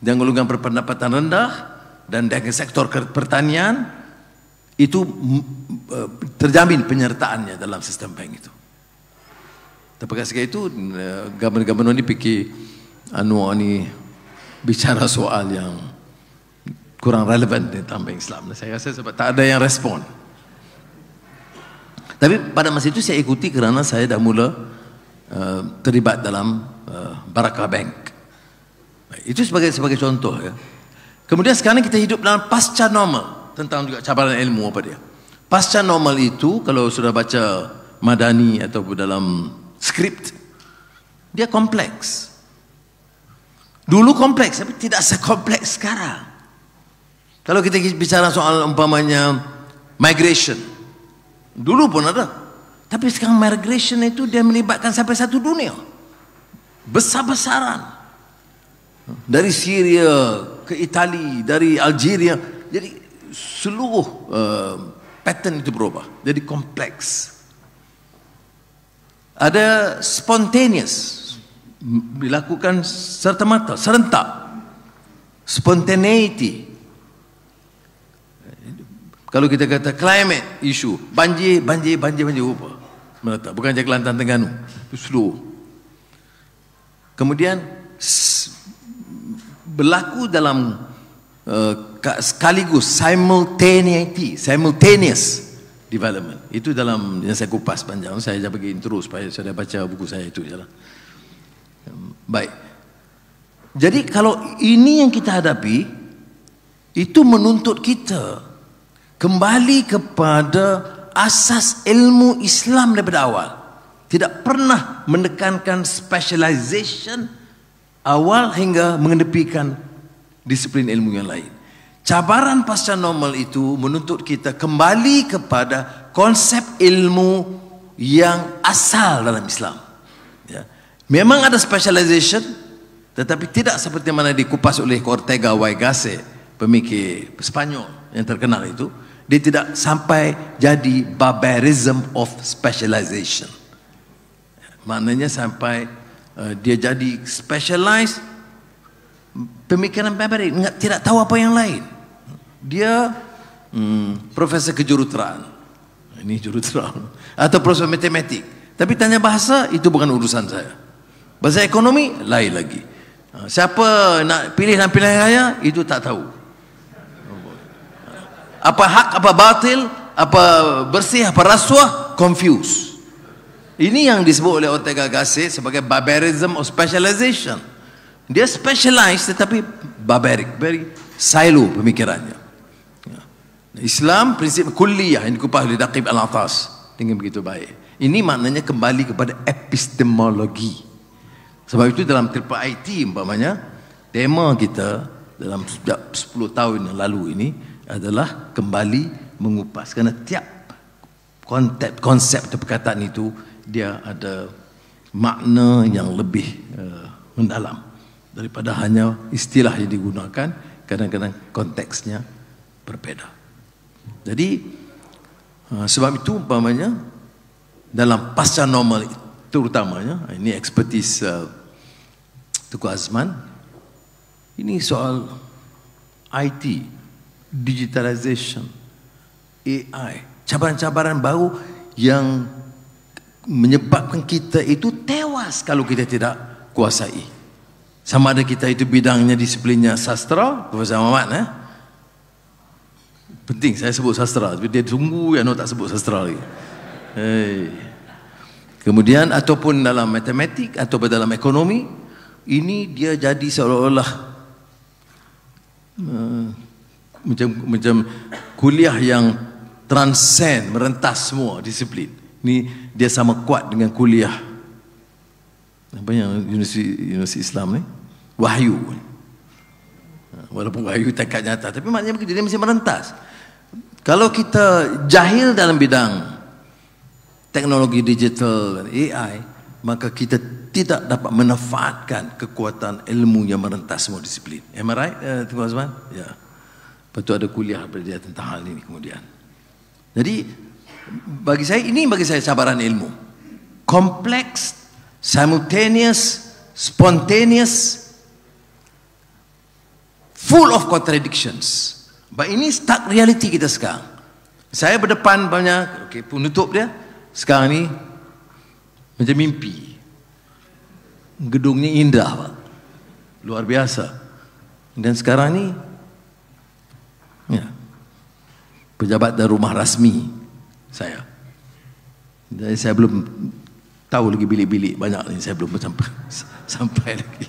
dan golongan berpendapatan rendah dan dengan sektor pertanian itu eh, terjamin penyertaannya dalam sistem bank itu tapi kat segala itu, eh, gambar-gambar ini fikir anu ini bicara soal yang kurang relevan dengan tentang Islam. Saya rasa sebab tak ada yang respon. Tapi pada masa itu saya ikuti kerana saya dah mula uh, terlibat dalam uh, Baraka Bank. Itu sebagai sebagai contoh. Ya. Kemudian sekarang kita hidup dalam pasca normal tentang juga cabaran ilmu apa dia. Pasca normal itu kalau sudah baca Madani ataupun dalam skrip dia kompleks. Dulu kompleks, tapi tidak sekompleks sekarang. Kalau kita bicara soal umpamanya migration, dulu pun ada. Tapi sekarang migration itu dia melibatkan sampai satu dunia. Besar-besaran. Dari Syria ke Itali, dari Algeria. Jadi seluruh uh, pattern itu berubah. Jadi kompleks ada spontaneous dilakukan serta-merta serentak spontaneity kalau kita kata climate issue banjir banjir banjir banjir apa? merata bukan je Kelantan Terengganu itu slow kemudian berlaku dalam uh, sekaligus simultaneity simultaneous development. Itu dalam yang saya kupas panjang. Saya dah pergi intro supaya saya dah baca buku saya itu jelah. Hmm, baik. Jadi kalau ini yang kita hadapi itu menuntut kita kembali kepada asas ilmu Islam daripada awal. Tidak pernah menekankan specialization awal hingga mengendepikan disiplin ilmu yang lain. Cabaran pasca normal itu menuntut kita kembali kepada konsep ilmu yang asal dalam Islam. Ya. Memang ada specialization tetapi tidak seperti mana dikupas oleh Cortega y Gasset, pemikir Spanyol yang terkenal itu, dia tidak sampai jadi barbarism of specialization. Maknanya sampai uh, dia jadi specialized pemikiran barbarik, tidak tahu apa yang lain dia hmm, profesor kejuruteraan. Ini juruteraan. Atau profesor matematik. Tapi tanya bahasa, itu bukan urusan saya. Bahasa ekonomi, lain lagi. Ha, siapa nak pilih dan pilih raya, itu tak tahu. Apa hak, apa batil, apa bersih, apa rasuah, confused. Ini yang disebut oleh Ortega Gasset sebagai barbarism or specialization. Dia specialized tetapi barbaric, very silo pemikirannya. Islam prinsip kuliah yang dikupas oleh Daqib Al-Atas dengan begitu baik. Ini maknanya kembali kepada epistemologi. Sebab itu dalam triple IT umpamanya tema kita dalam sejak 10 tahun yang lalu ini adalah kembali mengupas kerana tiap konsep konsep atau perkataan itu dia ada makna yang lebih uh, mendalam daripada hanya istilah yang digunakan kadang-kadang konteksnya berbeda. Jadi uh, sebab itu umpamanya dalam pasca normal terutamanya uh, ini ekspertis uh, Tuku Azman ini soal IT digitalization AI cabaran-cabaran baru yang menyebabkan kita itu tewas kalau kita tidak kuasai sama ada kita itu bidangnya disiplinnya sastra Profesor Muhammad eh? Penting saya sebut sastra. Tapi dia tunggu yang tak sebut sastra lagi. Hey. Kemudian ataupun dalam matematik atau dalam ekonomi ini dia jadi seolah-olah uh, macam macam kuliah yang transcend merentas semua disiplin. Ini dia sama kuat dengan kuliah apa yang universiti universiti Islam ni Wahyu. Ni walaupun Melayu tekad nyata tapi maknanya begitu dia mesti merentas kalau kita jahil dalam bidang teknologi digital dan AI maka kita tidak dapat menafatkan kekuatan ilmu yang merentas semua disiplin am I right uh, Tuan Azman ya yeah. ada kuliah berdia tentang hal ini kemudian jadi bagi saya ini bagi saya cabaran ilmu kompleks simultaneous spontaneous full of contradictions. But ini stuck reality kita sekarang. Saya berdepan banyak, okay, tutup dia. Sekarang ni macam mimpi. Gedungnya indah, Pak. Luar biasa. Dan sekarang ni ya, pejabat dan rumah rasmi saya. Jadi saya belum tahu lagi bilik-bilik banyak ni saya belum sampai sampai lagi.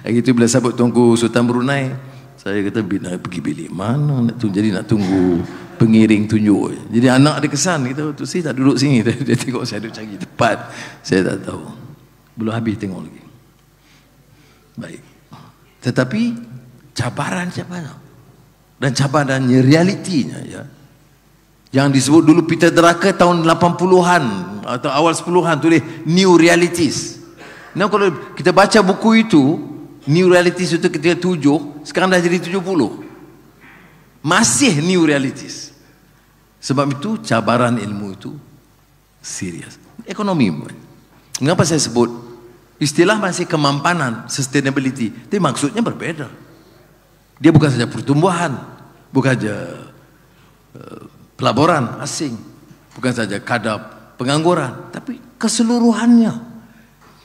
Hari itu bila sahabat tunggu Sultan Brunei, saya kata bila nak pergi bilik mana nak tunggu jadi nak tunggu pengiring tunjuk. Jadi anak ada kesan kita tu saya tak duduk sini dia tengok saya duduk cari tempat. Saya tak tahu. Belum habis tengok lagi. Baik. Tetapi cabaran cabaran dan cabarannya realitinya ya. Yang disebut dulu Peter Drucker tahun 80-an atau awal 10-an tulis new realities. Nah kalau kita baca buku itu new realities itu ketika tujuh, sekarang dah jadi tujuh puluh. Masih new realities. Sebab itu cabaran ilmu itu serius. Ekonomi pun. Mengapa saya sebut istilah masih kemampanan, sustainability, itu maksudnya berbeda. Dia bukan saja pertumbuhan, bukan saja uh, pelaburan asing, bukan saja kadar pengangguran, tapi keseluruhannya.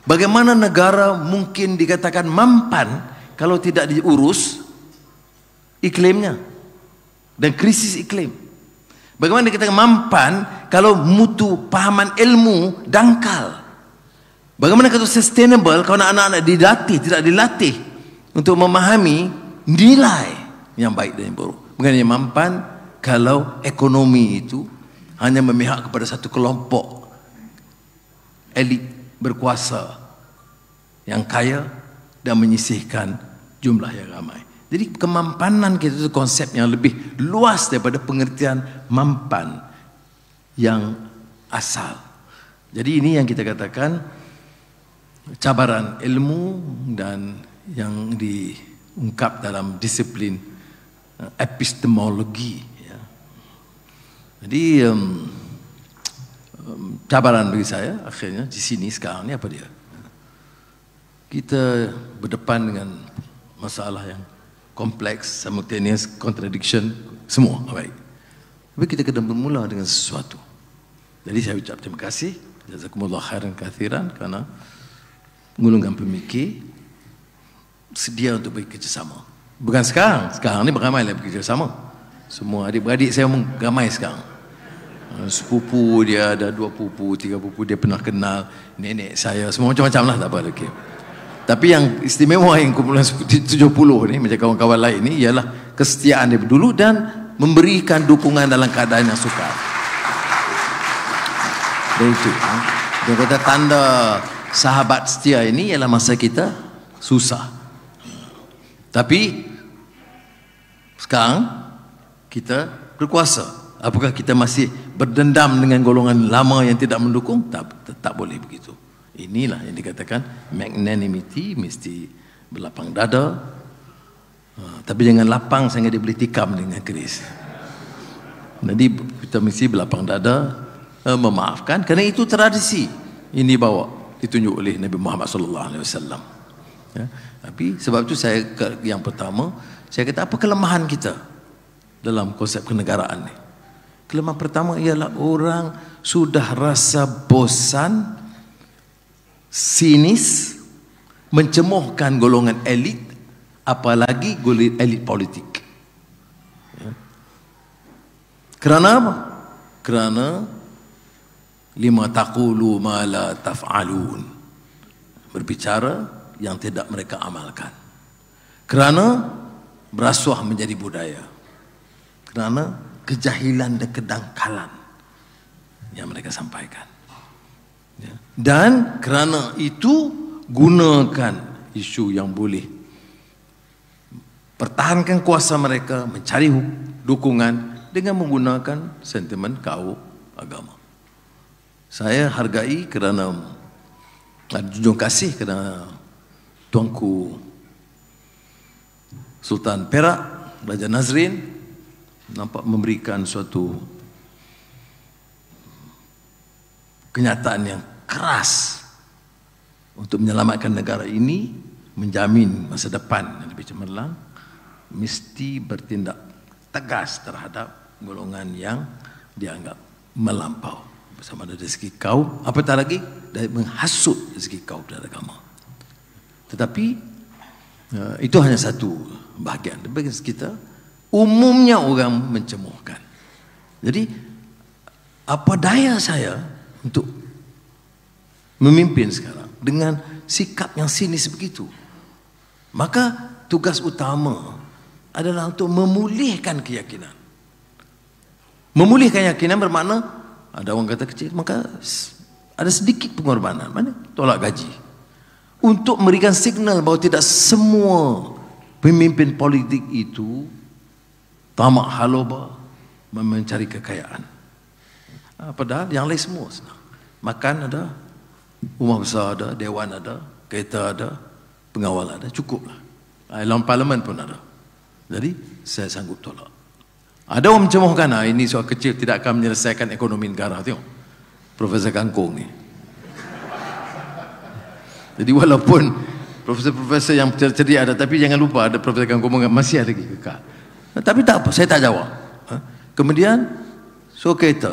Bagaimana negara mungkin dikatakan mampan kalau tidak diurus iklimnya dan krisis iklim? Bagaimana kita mampan kalau mutu pahaman ilmu dangkal? Bagaimana kita sustainable kalau anak-anak didatih, tidak dilatih untuk memahami nilai yang baik dan yang buruk? Bagaimana yang mampan kalau ekonomi itu hanya memihak kepada satu kelompok elit berkuasa yang kaya dan menyisihkan jumlah yang ramai. Jadi kemampanan kita itu konsep yang lebih luas daripada pengertian mampan yang asal. Jadi ini yang kita katakan cabaran ilmu dan yang diungkap dalam disiplin eh, epistemologi. Ya. Jadi cabaran bagi saya akhirnya di sini sekarang ni apa dia? Kita berdepan dengan masalah yang kompleks, simultaneous, contradiction, semua. Baik. Tapi kita kena bermula dengan sesuatu. Jadi saya ucap terima kasih. Jazakumullah khairan kathiran kerana mengulungkan pemikir sedia untuk bekerjasama. Bukan sekarang. Sekarang ni beramai lah bekerjasama. Semua adik-beradik saya pun ramai sekarang. Eh, sepupu dia ada dua pupu tiga pupu dia pernah kenal nenek saya semua macam-macam lah tak apa okay. tapi yang istimewa yang kumpulan 70 ni macam kawan-kawan lain ni ialah kesetiaan dia dulu dan memberikan dukungan dalam keadaan yang sukar dan itu ha? dia kata tanda sahabat setia ini ialah masa kita susah tapi sekarang kita berkuasa apakah kita masih berdendam dengan golongan lama yang tidak mendukung tak, tak, boleh begitu inilah yang dikatakan magnanimity mesti berlapang dada ha, tapi jangan lapang sehingga dia boleh tikam dengan keris jadi kita mesti berlapang dada eh, memaafkan kerana itu tradisi ini bawa ditunjuk oleh Nabi Muhammad sallallahu alaihi wasallam ya, tapi sebab itu saya yang pertama saya kata apa kelemahan kita dalam konsep kenegaraan ini Kelemahan pertama ialah orang sudah rasa bosan, sinis, mencemohkan golongan elit, apalagi golongan elit politik. Kerana apa? Kerana lima taqulu ma la taf'alun. Berbicara yang tidak mereka amalkan. Kerana berasuah menjadi budaya. Kerana kejahilan dan kedangkalan yang mereka sampaikan. Ya. Dan kerana itu gunakan isu yang boleh pertahankan kuasa mereka mencari dukungan dengan menggunakan sentimen kaum agama. Saya hargai kerana ah, jujur kasih kerana tuanku Sultan Perak Raja Nazrin nampak memberikan suatu kenyataan yang keras untuk menyelamatkan negara ini menjamin masa depan yang lebih cemerlang mesti bertindak tegas terhadap golongan yang dianggap melampau bersama ada rezeki kau apatah lagi dari menghasut rezeki kau daripada agama tetapi eh, itu hanya satu bahagian bagi kita umumnya orang mencemuhkan. Jadi apa daya saya untuk memimpin sekarang dengan sikap yang sinis begitu? Maka tugas utama adalah untuk memulihkan keyakinan. Memulihkan keyakinan bermakna ada orang kata kecil maka ada sedikit pengorbanan mana tolak gaji untuk memberikan signal bahawa tidak semua pemimpin politik itu tamak haloba mencari kekayaan. Ah, padahal yang lain semua senang. Makan ada, rumah besar ada, dewan ada, kereta ada, pengawal ada, cukup lah. Ha, ah, parlimen pun ada. Jadi saya sanggup tolak. Ada orang mencemohkan, ha, ah, ini soal kecil tidak akan menyelesaikan ekonomi negara. Tengok, Profesor Kangkung ni. Jadi walaupun profesor-profesor yang cerdik ada, tapi jangan lupa ada Profesor Kangkung masih ada lagi kekal. Tapi tak apa, saya tak jawab. Ha? Kemudian, so kereta.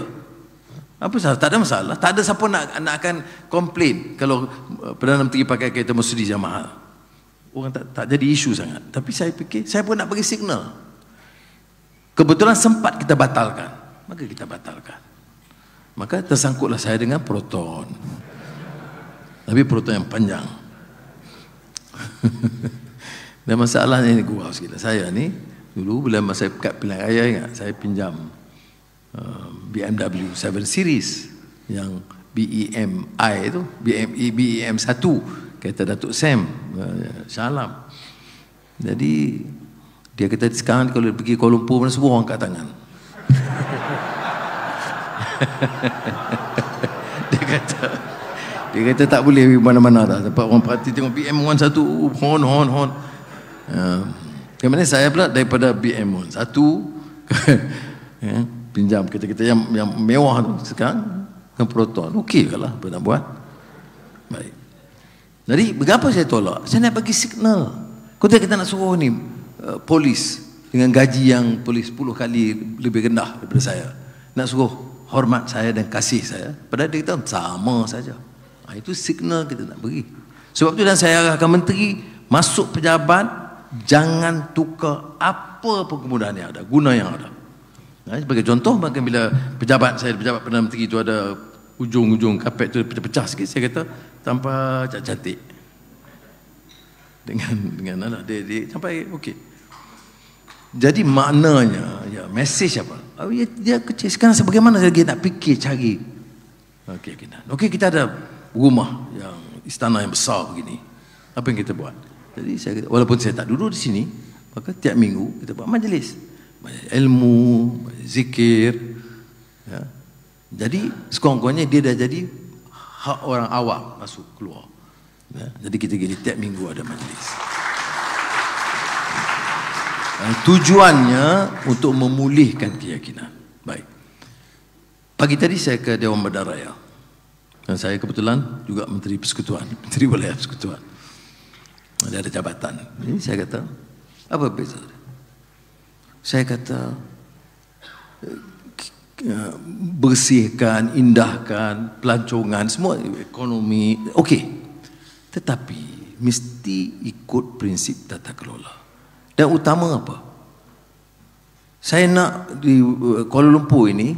Apa salah? Tak ada masalah. Tak ada siapa nak, nak akan komplain kalau eh, Perdana Menteri pakai kereta Mercedes yang mahal. Orang tak, tak jadi isu sangat. Tapi saya fikir, saya pun nak bagi signal. Kebetulan sempat kita batalkan. Maka kita batalkan. Maka tersangkutlah saya dengan proton. Tapi proton yang panjang. Dan masalahnya ini gurau sikit. Lah. Saya ni Dulu bila masa kat pilihan raya ingat saya pinjam um, BMW 7 Series yang BEMI itu, BME, e BEM 1 kata Datuk Sam uh, salam. Jadi dia kata sekarang kalau dia pergi Kuala Lumpur mana semua orang angkat tangan. dia kata dia kata tak boleh pergi mana-mana dah. Tempat orang parti tengok BM 1 hon hon hon. Uh, um, Bagaimana saya pula daripada BMO Satu ya, Pinjam kita-kita yang, yang mewah tu sekarang Dengan proton Okey ke lah apa nak buat Baik Jadi berapa saya tolak Saya nak bagi signal Kau tahu kita nak suruh ni uh, Polis Dengan gaji yang polis 10 kali lebih rendah daripada saya Nak suruh hormat saya dan kasih saya Padahal dia kata sama saja ha, Itu signal kita nak beri Sebab tu dan saya arahkan menteri Masuk pejabat jangan tukar apa pun kemudahan yang ada, guna yang ada. Nah, sebagai contoh, bahkan bila pejabat saya, pejabat Perdana Menteri itu ada ujung-ujung kapet itu pecah-pecah sikit, saya kata tanpa cantik-cantik. Dengan, dengan ala, dia, dia, sampai okey. Jadi maknanya, ya, message apa? Oh, ya, dia kecil. Sekarang sebagaimana lagi nak fikir, cari? Okey, okay, okay, kita ada rumah yang istana yang besar begini. Apa yang kita buat? Jadi saya kata, walaupun saya tak duduk di sini, maka tiap minggu kita buat majlis. Majlis ilmu, majlis zikir. Ya. Jadi sekurang-kurangnya dia dah jadi hak orang awam masuk keluar. Ya. Jadi kita pergi tiap minggu ada majlis. Eh, tujuannya untuk memulihkan keyakinan. Baik. Pagi tadi saya ke Dewan Bandar Dan saya kebetulan juga Menteri Persekutuan. Menteri Wilayah Persekutuan dia ada jabatan. Jadi hmm? saya kata, apa beza? Saya kata, eh, bersihkan, indahkan, pelancongan, semua ekonomi, okey. Tetapi, mesti ikut prinsip tata kelola. Dan utama apa? Saya nak di eh, Kuala Lumpur ini,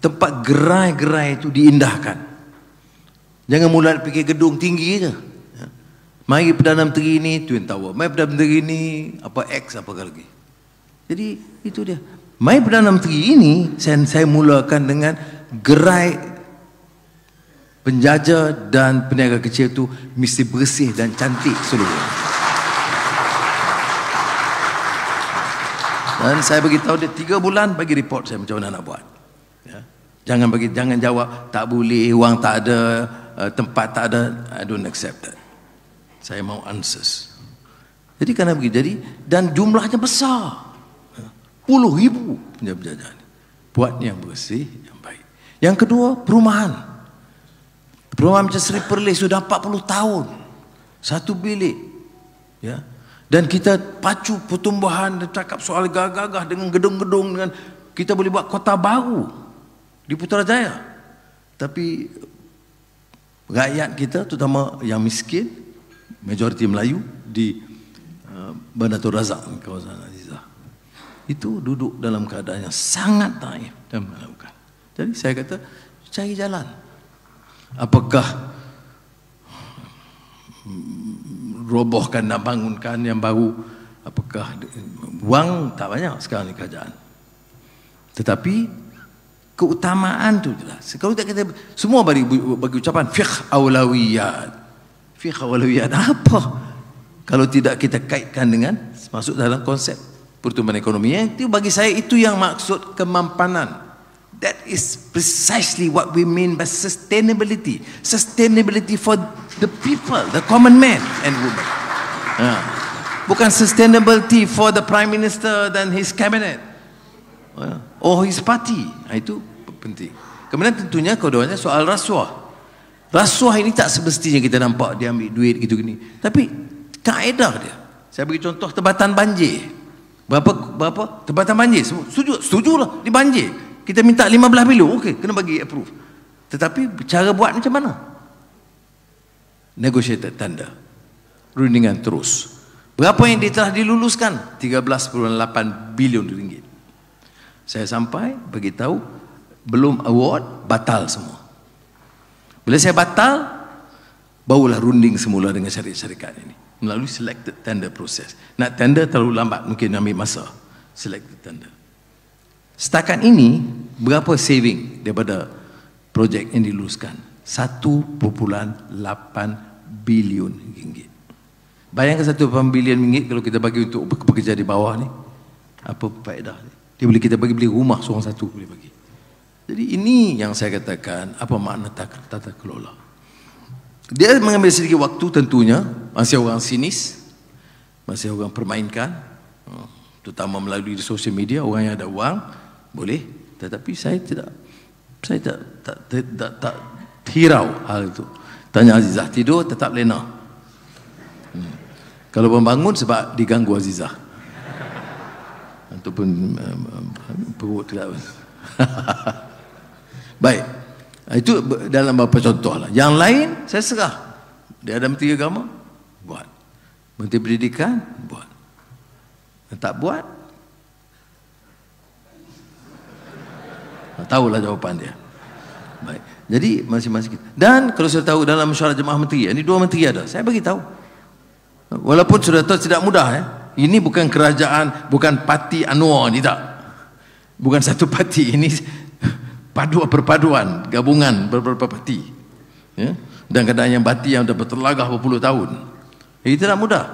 tempat gerai-gerai itu diindahkan. Jangan mula fikir gedung tinggi saja. Mari Perdana Menteri ini Twin Tower. Mari Perdana Menteri ini apa X apa lagi. Jadi itu dia. Mari Perdana Menteri ini saya, saya mulakan dengan gerai penjaja dan peniaga kecil itu mesti bersih dan cantik seluruh. Dan saya bagi tahu, dia tiga bulan bagi report saya macam mana nak buat. Ya. Jangan bagi jangan jawab tak boleh, wang tak ada, eh, tempat tak ada. I don't accept that saya mau answers. Jadi karena begitu, jadi dan jumlahnya besar, puluh ribu penjajahan. Buat yang bersih, yang baik. Yang kedua perumahan. Perumahan Macam Sri Perlis sudah 40 tahun. Satu bilik. Ya. Dan kita pacu pertumbuhan dan cakap soal gagah-gagah dengan gedung-gedung dengan kita boleh buat kota baru di Putrajaya. Tapi rakyat kita terutama yang miskin majoriti Melayu di uh, Bandar Razak kawasan Aziza. Itu duduk dalam keadaan yang sangat naif dan melakukan. Jadi saya kata cari jalan. Apakah hmm, robohkan dan bangunkan yang baru apakah buang tak banyak sekarang ni kerajaan tetapi keutamaan tu jelas kalau kita semua bagi, bagi ucapan fiqh awlawiyat Fi awalawiyat apa kalau tidak kita kaitkan dengan masuk dalam konsep pertumbuhan ekonomi ya, itu bagi saya itu yang maksud kemampanan that is precisely what we mean by sustainability sustainability for the people the common man and woman ha. bukan sustainability for the prime minister dan his cabinet ha. or oh, his party ha, itu penting kemudian tentunya keduanya soal rasuah Rasuah ini tak semestinya kita nampak dia ambil duit gitu gini. Tapi kaedah dia. Saya bagi contoh tebatan banjir. Berapa berapa tebatan banjir? Setuju setujulah di banjir. Kita minta 15 bilion, okey, kena bagi approve. Tetapi cara buat macam mana? Negotiate tanda. Rundingan terus. Berapa yang telah diluluskan? 13.8 bilion ringgit. Saya sampai bagi tahu belum award batal semua. Bila saya batal, barulah runding semula dengan syarikat-syarikat ini. Melalui selected tender process. Nak tender terlalu lambat, mungkin ambil masa. Selected tender. Setakat ini, berapa saving daripada projek yang diluluskan? 1.8 bilion ringgit. Bayangkan satu pembelian ringgit kalau kita bagi untuk pekerja di bawah ni. Apa faedah ni? Dia boleh kita bagi beli rumah seorang satu boleh bagi. Jadi ini yang saya katakan apa makna tata kelola. Dia mengambil sedikit waktu tentunya, masih orang sinis, masih orang permainkan, hmm, terutama melalui sosial media, orang yang ada wang boleh, tetapi saya tidak saya tak tak, tak, tak, tak, hirau hal itu. Tanya Azizah, tidur tetap lena. Hmm. Kalau bangun sebab diganggu Azizah. Ataupun um, um, perut tidak. Baik. Ah, itu dalam beberapa contoh lah. Yang lain saya serah. Dia ada menteri agama, buat. Menteri pendidikan, buat. Yang tak buat, tak tahulah jawapan dia. Baik. Jadi masing-masing kita. Dan kalau saya tahu dalam mesyuarat jemaah menteri, eh, ini dua menteri ada, saya bagi tahu. Walaupun sudah tahu tidak mudah. Eh? Ini bukan kerajaan, bukan parti Anwar ni tak. Bukan satu parti ini paduan perpaduan gabungan beberapa parti ya dan kadang yang bati yang dah bertelagah berpuluh tahun ini tidak mudah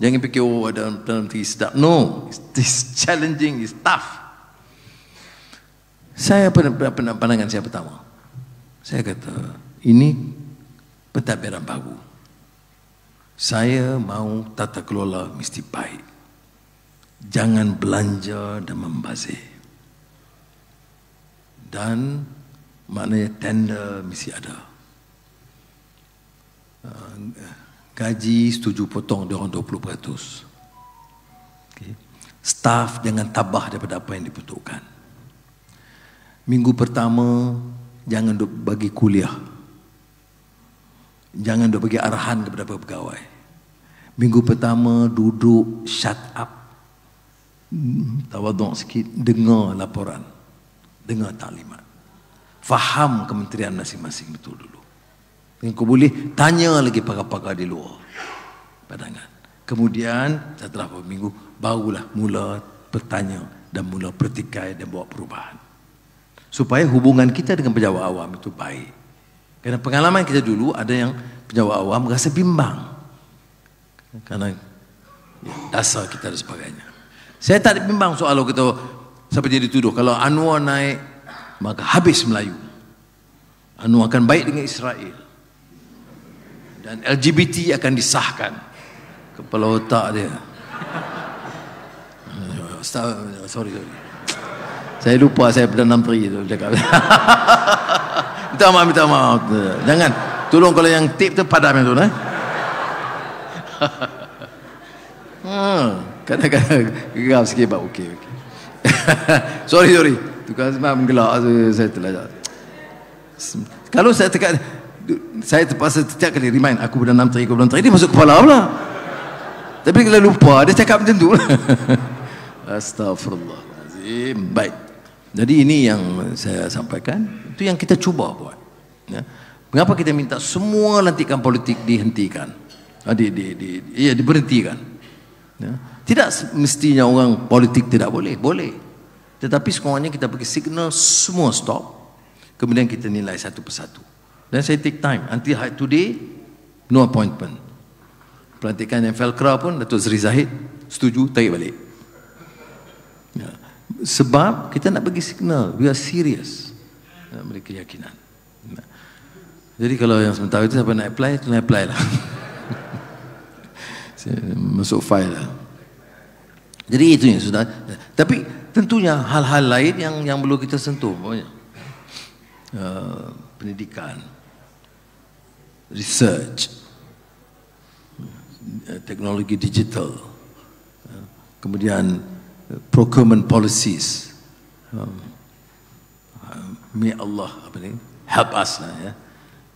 jangan fikir oh ada dalam tinggi sedap no it's, challenging it's tough saya pernah pernah pandangan saya pertama saya kata ini pentadbiran baru saya mau tata kelola mesti baik jangan belanja dan membazir dan maknanya tender mesti ada. Uh, gaji setuju potong dia orang 20%. Okay. Staff jangan tabah daripada apa yang diputuskan. Minggu pertama jangan duk bagi kuliah. Jangan duk bagi arahan kepada pegawai. Minggu pertama duduk shut up. Hmm, tawaduk sikit, dengar laporan dengar taklimat. Faham kementerian masing-masing betul dulu. Engkau boleh tanya lagi pakar-pakar di luar. Padangan. Kemudian setelah beberapa minggu barulah mula bertanya dan mula pertikai dan buat perubahan. Supaya hubungan kita dengan pejabat awam itu baik. Kerana pengalaman kita dulu ada yang pejabat awam rasa bimbang. Kerana ya, dasar kita dan sebagainya. Saya tak bimbang soal kita Siapa jadi tuduh? Kalau Anwar naik, maka habis Melayu. Anwar akan baik dengan Israel. Dan LGBT akan disahkan. Kepala otak dia. Eh, sorry, sorry. Saya lupa saya Perdana Menteri itu. minta maaf, minta maaf. Jangan. Tolong kalau yang tip tu padam itu. Eh? hmm. Kadang-kadang gegap sikit, okey, okay. sorry sorry tukar sebab menggelak saya terlajak kalau saya tekan saya terpaksa setiap kali remind aku bulan 6 tarikh bulan tarikh dia masuk kepala pula tapi kalau lupa dia cakap macam tu astagfirullahalazim baik jadi ini yang saya sampaikan itu yang kita cuba buat ya mengapa kita minta semua lantikan politik dihentikan ah, di di di ya diberhentikan ya tidak mestinya orang politik tidak boleh boleh tetapi sekurang-kurangnya kita bagi signal semua stop. Kemudian kita nilai satu persatu. Dan saya take time. Until today, no appointment. Pelantikan yang Felkra pun, Dato' Zri Zahid, setuju, tarik balik. Ya. Sebab kita nak bagi signal. We are serious. Nak ya, beri keyakinan. Ya. Jadi kalau yang sementara itu siapa nak apply, tu nak apply lah. Masuk file lah. Jadi itu yang sudah. Tapi tentunya hal-hal lain yang yang perlu kita sentuh uh, pendidikan research uh, teknologi digital uh, kemudian uh, procurement policies um, uh, may Allah apa ni help us lah ya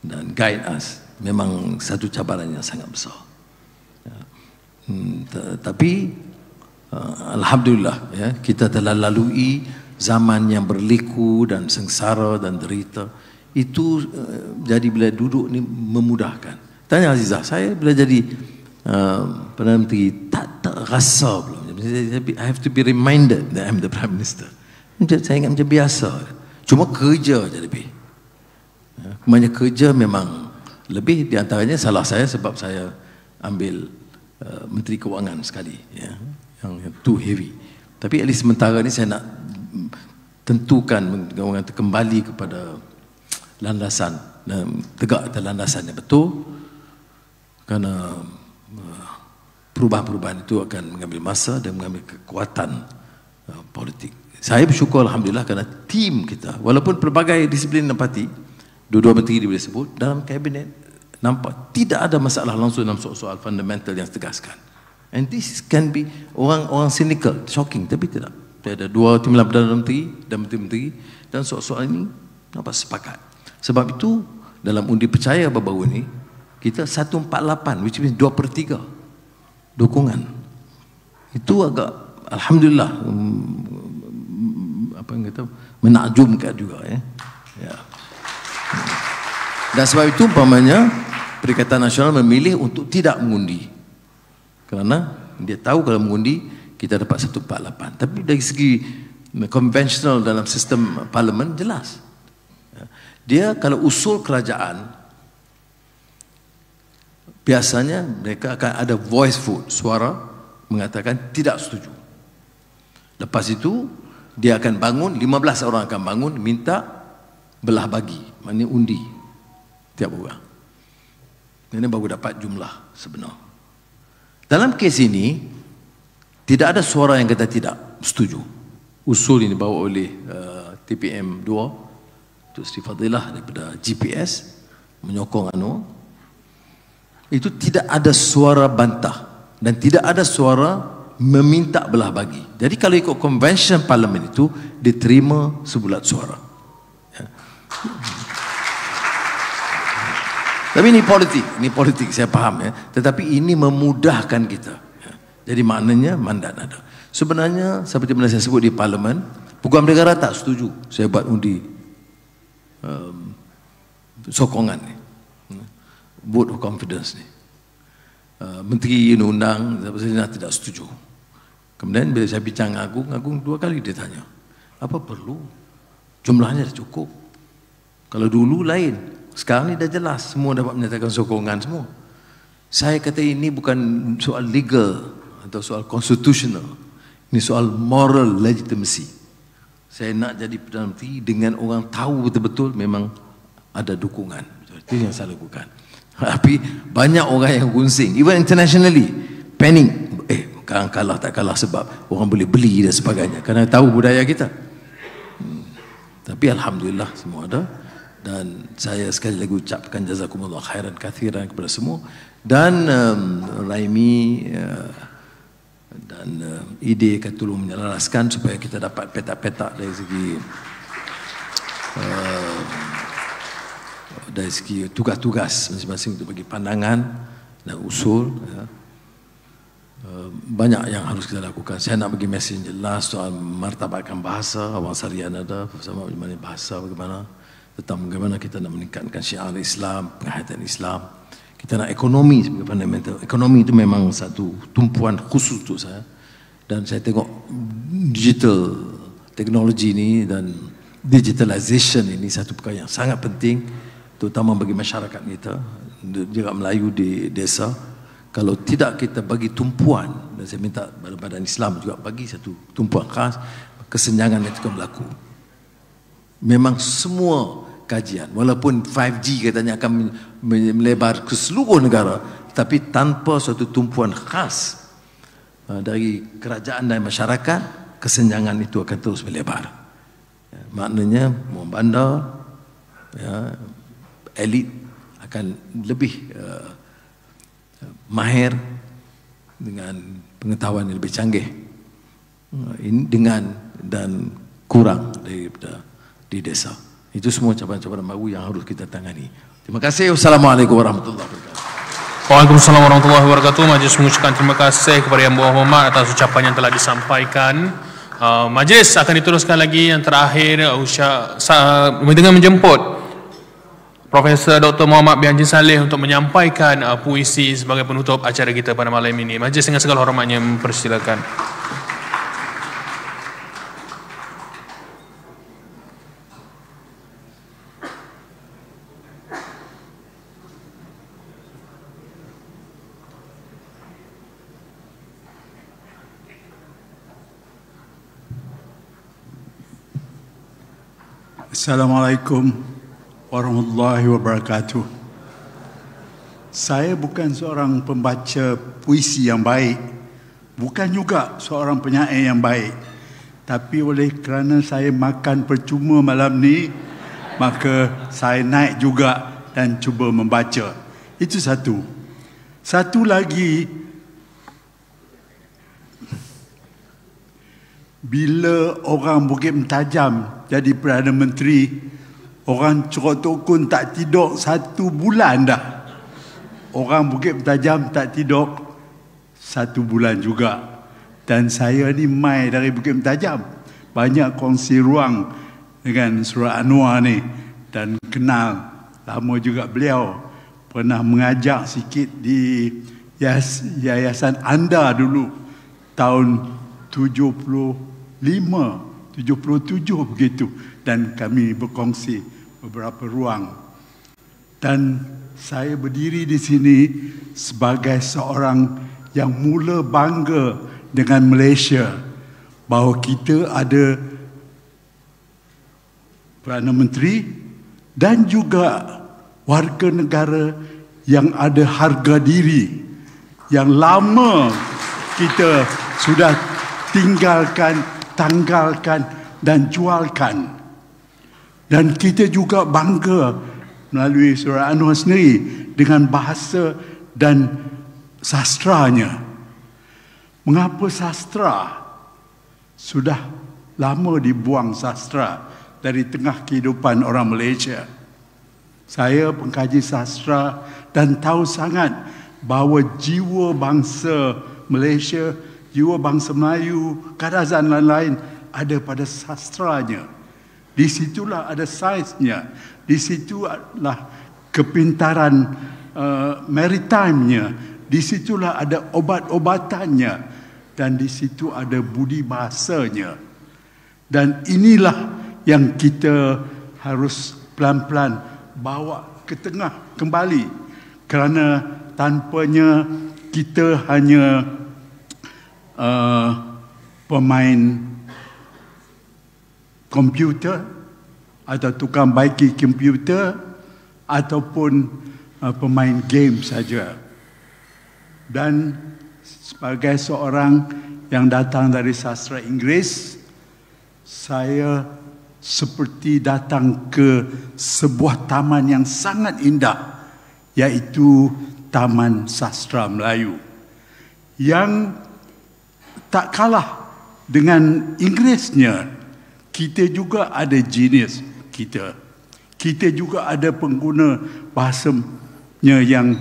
dan guide us memang satu cabaran yang sangat besar ya. hmm, tapi Ah, Alhamdulillah ya, kita telah lalui zaman yang berliku dan sengsara dan derita itu eh, jadi bila duduk ni memudahkan. Tanya Azizah, saya bila jadi uh, Perdana Menteri tak terasa belum. I have to be reminded that I'm the Prime Minister. Saya ingat macam biasa. Cuma kerja je lebih. Ya, Kemudian kerja memang lebih di antaranya salah saya sebab saya ambil uh, Menteri Kewangan sekali. Ya yang, too heavy. Tapi at least sementara ini saya nak tentukan kembali kepada landasan dan tegak atas landasan yang betul kerana uh, perubahan-perubahan itu akan mengambil masa dan mengambil kekuatan uh, politik. Saya bersyukur Alhamdulillah kerana tim kita, walaupun pelbagai disiplin dan parti, dua-dua menteri diboleh sebut, dalam kabinet nampak tidak ada masalah langsung dalam soal-soal fundamental yang tegaskan. And this can be orang orang cynical, shocking, tapi tidak. Ada dua timbalan perdana menteri dan menteri menteri dan soal soal ini nampak sepakat. Sebab itu dalam undi percaya baru-baru ini kita 148 which means 2 per 3 dukungan itu agak alhamdulillah um, um, um, apa yang kata menakjubkan juga ya. ya. Dan sebab itu umpamanya Perikatan Nasional memilih untuk tidak mengundi kerana dia tahu kalau mengundi kita dapat satu 148 tapi dari segi konvensional dalam sistem parlimen jelas ya. dia kalau usul kerajaan biasanya mereka akan ada voice vote suara mengatakan tidak setuju lepas itu dia akan bangun 15 orang akan bangun minta belah bagi maknanya undi tiap orang ini baru dapat jumlah sebenar dalam kes ini tidak ada suara yang kata tidak setuju. Usul ini bawa oleh uh, TPM 2 Tu Sri Fadilah daripada GPS menyokong anu. Itu tidak ada suara bantah dan tidak ada suara meminta belah bagi. Jadi kalau ikut convention parlimen itu diterima sebulat suara. Ya. Tapi ini politik, ini politik saya paham ya. Tetapi ini memudahkan kita. Ya. Jadi maknanya mandat ada. Sebenarnya seperti mana saya sebut di parlimen, Peguam Negara tak setuju saya buat undi um, sokongan ni. Ya. Vote of confidence ni. Uh, Menteri undang-undang saya tidak setuju. Kemudian bila saya bincang dengan Agung, Agung dua kali dia tanya, apa perlu? Jumlahnya dah cukup. Kalau dulu lain, sekarang ni dah jelas semua dapat menyatakan sokongan semua. Saya kata ini bukan soal legal atau soal constitutional. Ini soal moral legitimacy. Saya nak jadi Perdana Menteri dengan orang tahu betul-betul memang ada dukungan. Itu yang saya lakukan. Tapi banyak orang yang gunsing. Even internationally. Panic. Eh, kadang kalah tak kalah sebab orang boleh beli dan sebagainya. Kerana tahu budaya kita. Hmm. Tapi Alhamdulillah semua ada dan saya sekali lagi ucapkan jazakumullah khairan kathiran kepada semua dan um, Raimi uh, dan um, ide Katulu menyelaraskan supaya kita dapat petak-petak dari segi uh, dari segi tugas-tugas masing-masing untuk bagi pandangan dan usul ya. uh, banyak yang harus kita lakukan saya nak bagi mesin jelas soal martabatkan bahasa awang sarian ada bersama bagaimana bahasa bagaimana tentang bagaimana kita nak meningkatkan syiar Islam, perhatian Islam. Kita nak ekonomi sebagai fundamental. Ekonomi itu memang satu tumpuan khusus untuk saya. Dan saya tengok digital teknologi ini dan digitalisation ini satu perkara yang sangat penting terutama bagi masyarakat kita juga Melayu di desa kalau tidak kita bagi tumpuan dan saya minta badan-badan Islam juga bagi satu tumpuan khas kesenjangan itu akan berlaku memang semua kajian. Walaupun 5G katanya akan melebar ke seluruh negara, tapi tanpa satu tumpuan khas eh, dari kerajaan dan masyarakat, kesenjangan itu akan terus melebar. Ya, maknanya, muang bandar, ya, elit akan lebih uh, mahir dengan pengetahuan yang lebih canggih eh, dengan dan kurang daripada di desa. Uh, itu semua cabaran-cabaran baru yang harus kita tangani. Terima kasih. Wassalamualaikum warahmatullahi wabarakatuh. Assalamualaikum warahmatullahi wabarakatuh. Majlis mengucapkan terima kasih kepada yang bawah hormat atas ucapan yang telah disampaikan. Uh, majlis akan diteruskan lagi yang terakhir uh, usia, uh, dengan menjemput Profesor Dr. Muhammad Bianji Saleh untuk menyampaikan uh, puisi sebagai penutup acara kita pada malam ini. Majlis dengan segala hormatnya mempersilakan. Assalamualaikum warahmatullahi wabarakatuh. Saya bukan seorang pembaca puisi yang baik, bukan juga seorang penyair yang baik. Tapi oleh kerana saya makan percuma malam ni, maka saya naik juga dan cuba membaca. Itu satu. Satu lagi, bila orang Bukit Mentajam jadi Perdana Menteri, orang Cerok Tokun tak tidur satu bulan dah. Orang Bukit Mentajam tak tidur satu bulan juga. Dan saya ni mai dari Bukit Mentajam. Banyak kongsi ruang dengan Surah Anwar ni. Dan kenal lama juga beliau. Pernah mengajak sikit di yayasan anda dulu. Tahun lima, tujuh puluh tujuh begitu. Dan kami berkongsi beberapa ruang. Dan saya berdiri di sini sebagai seorang yang mula bangga dengan Malaysia bahawa kita ada Perdana Menteri dan juga warga negara yang ada harga diri yang lama kita sudah tinggalkan tanggalkan dan jualkan. Dan kita juga bangga melalui surah Anwar sendiri dengan bahasa dan sastranya. Mengapa sastra sudah lama dibuang sastra dari tengah kehidupan orang Malaysia? Saya pengkaji sastra dan tahu sangat bahawa jiwa bangsa Malaysia jiwa bangsa Melayu, karazan lain-lain ada pada sastranya. Di situlah ada sainsnya. Di situlah kepintaran uh, maritime-nya. Di situlah ada obat-obatannya. Dan di situ ada budi bahasanya. Dan inilah yang kita harus pelan-pelan bawa ke tengah kembali. Kerana tanpanya kita hanya... Uh, pemain komputer atau tukang baiki komputer ataupun uh, pemain game saja dan sebagai seorang yang datang dari sastra Inggeris saya seperti datang ke sebuah taman yang sangat indah iaitu Taman Sastra Melayu yang tak kalah dengan Inggerisnya kita juga ada jenis kita kita juga ada pengguna bahasanya yang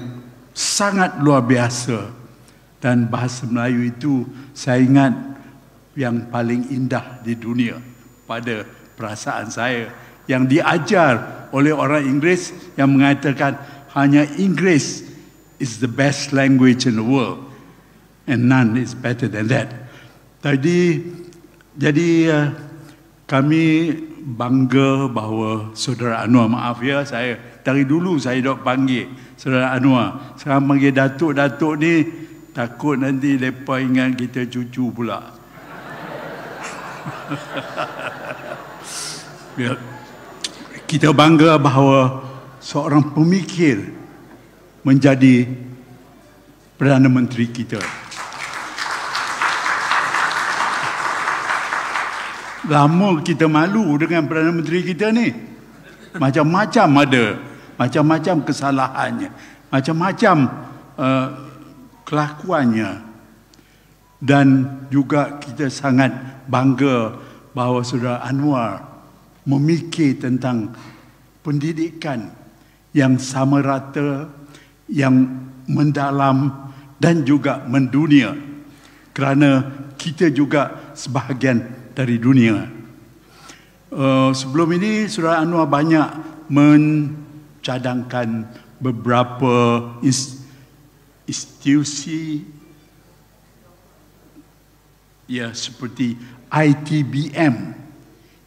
sangat luar biasa dan bahasa Melayu itu saya ingat yang paling indah di dunia pada perasaan saya yang diajar oleh orang Inggeris yang mengatakan hanya Inggeris is the best language in the world and none is better than that. Tadi jadi uh, kami bangga bahawa saudara Anwar maaf ya saya dari dulu saya dok panggil saudara Anwar. Sekarang panggil datuk-datuk ni takut nanti depa ingat kita cucu pula. Ya. Kita bangga bahawa seorang pemikir menjadi Perdana Menteri kita. Lama kita malu dengan Perdana Menteri kita ni. Macam-macam ada. Macam-macam kesalahannya. Macam-macam uh, kelakuannya. Dan juga kita sangat bangga bahawa Saudara Anwar memikir tentang pendidikan yang sama rata, yang mendalam dan juga mendunia. Kerana kita juga sebahagian dari dunia. Uh, sebelum ini Surah Anwar banyak mencadangkan beberapa institusi ya seperti ITBM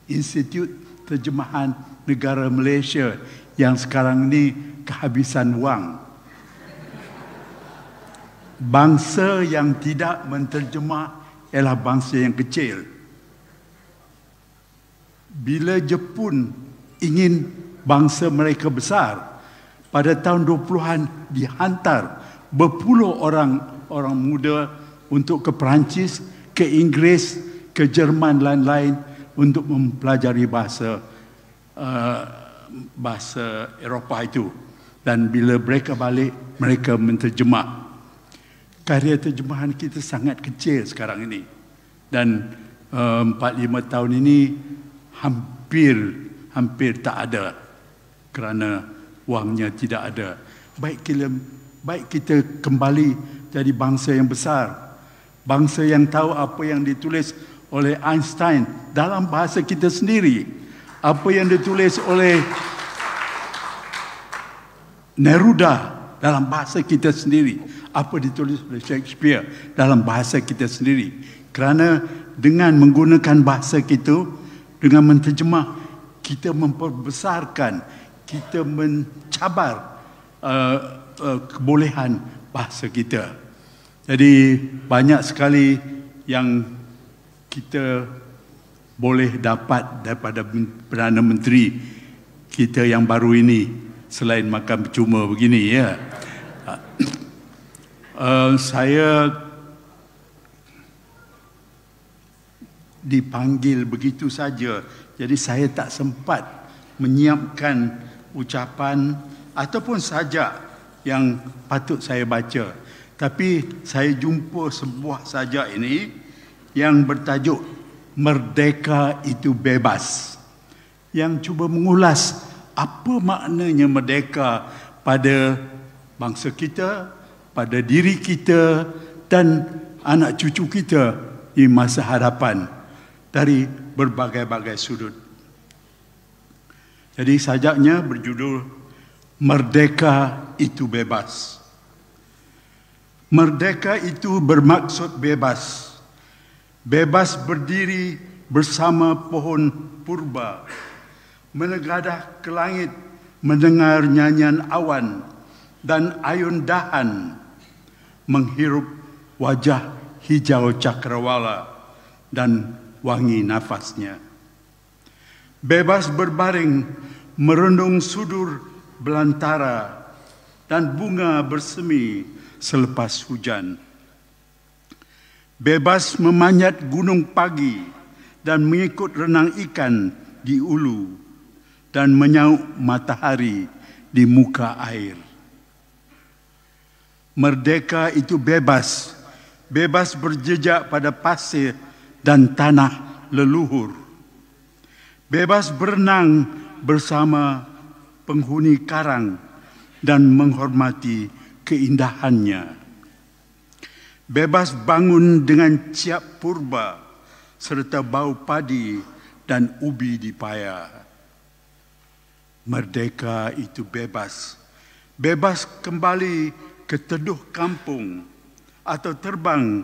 Institut Terjemahan Negara Malaysia yang sekarang ini kehabisan wang bangsa yang tidak menterjemah ialah bangsa yang kecil bila Jepun ingin bangsa mereka besar pada tahun 20-an dihantar berpuluh orang orang muda untuk ke Perancis, ke Inggeris, ke Jerman lain-lain untuk mempelajari bahasa uh, bahasa Eropah itu. Dan bila mereka balik, mereka menterjemah. Karya terjemahan kita sangat kecil sekarang ini. Dan uh, eh, 4-5 tahun ini, hampir hampir tak ada kerana wangnya tidak ada baik kita baik kita kembali jadi bangsa yang besar bangsa yang tahu apa yang ditulis oleh Einstein dalam bahasa kita sendiri apa yang ditulis oleh Neruda dalam bahasa kita sendiri apa ditulis oleh Shakespeare dalam bahasa kita sendiri kerana dengan menggunakan bahasa kita dengan menterjemah kita memperbesarkan kita mencabar uh, uh, kebolehan bahasa kita jadi banyak sekali yang kita boleh dapat daripada Perdana Menteri kita yang baru ini selain makan percuma begini ya uh, saya dipanggil begitu saja. Jadi saya tak sempat menyiapkan ucapan ataupun sajak yang patut saya baca. Tapi saya jumpa sebuah sajak ini yang bertajuk Merdeka itu bebas. Yang cuba mengulas apa maknanya merdeka pada bangsa kita, pada diri kita dan anak cucu kita di masa hadapan dari berbagai-bagai sudut. Jadi sajaknya berjudul Merdeka itu bebas. Merdeka itu bermaksud bebas. Bebas berdiri bersama pohon purba. Menegadah ke langit mendengar nyanyian awan dan ayun dahan menghirup wajah hijau cakrawala dan wangi nafasnya. Bebas berbaring merenung sudur belantara dan bunga bersemi selepas hujan. Bebas memanjat gunung pagi dan mengikut renang ikan di ulu dan menyauk matahari di muka air. Merdeka itu bebas, bebas berjejak pada pasir dan tanah leluhur. Bebas berenang bersama penghuni karang dan menghormati keindahannya. Bebas bangun dengan ciap purba serta bau padi dan ubi di paya. Merdeka itu bebas. Bebas kembali ke teduh kampung atau terbang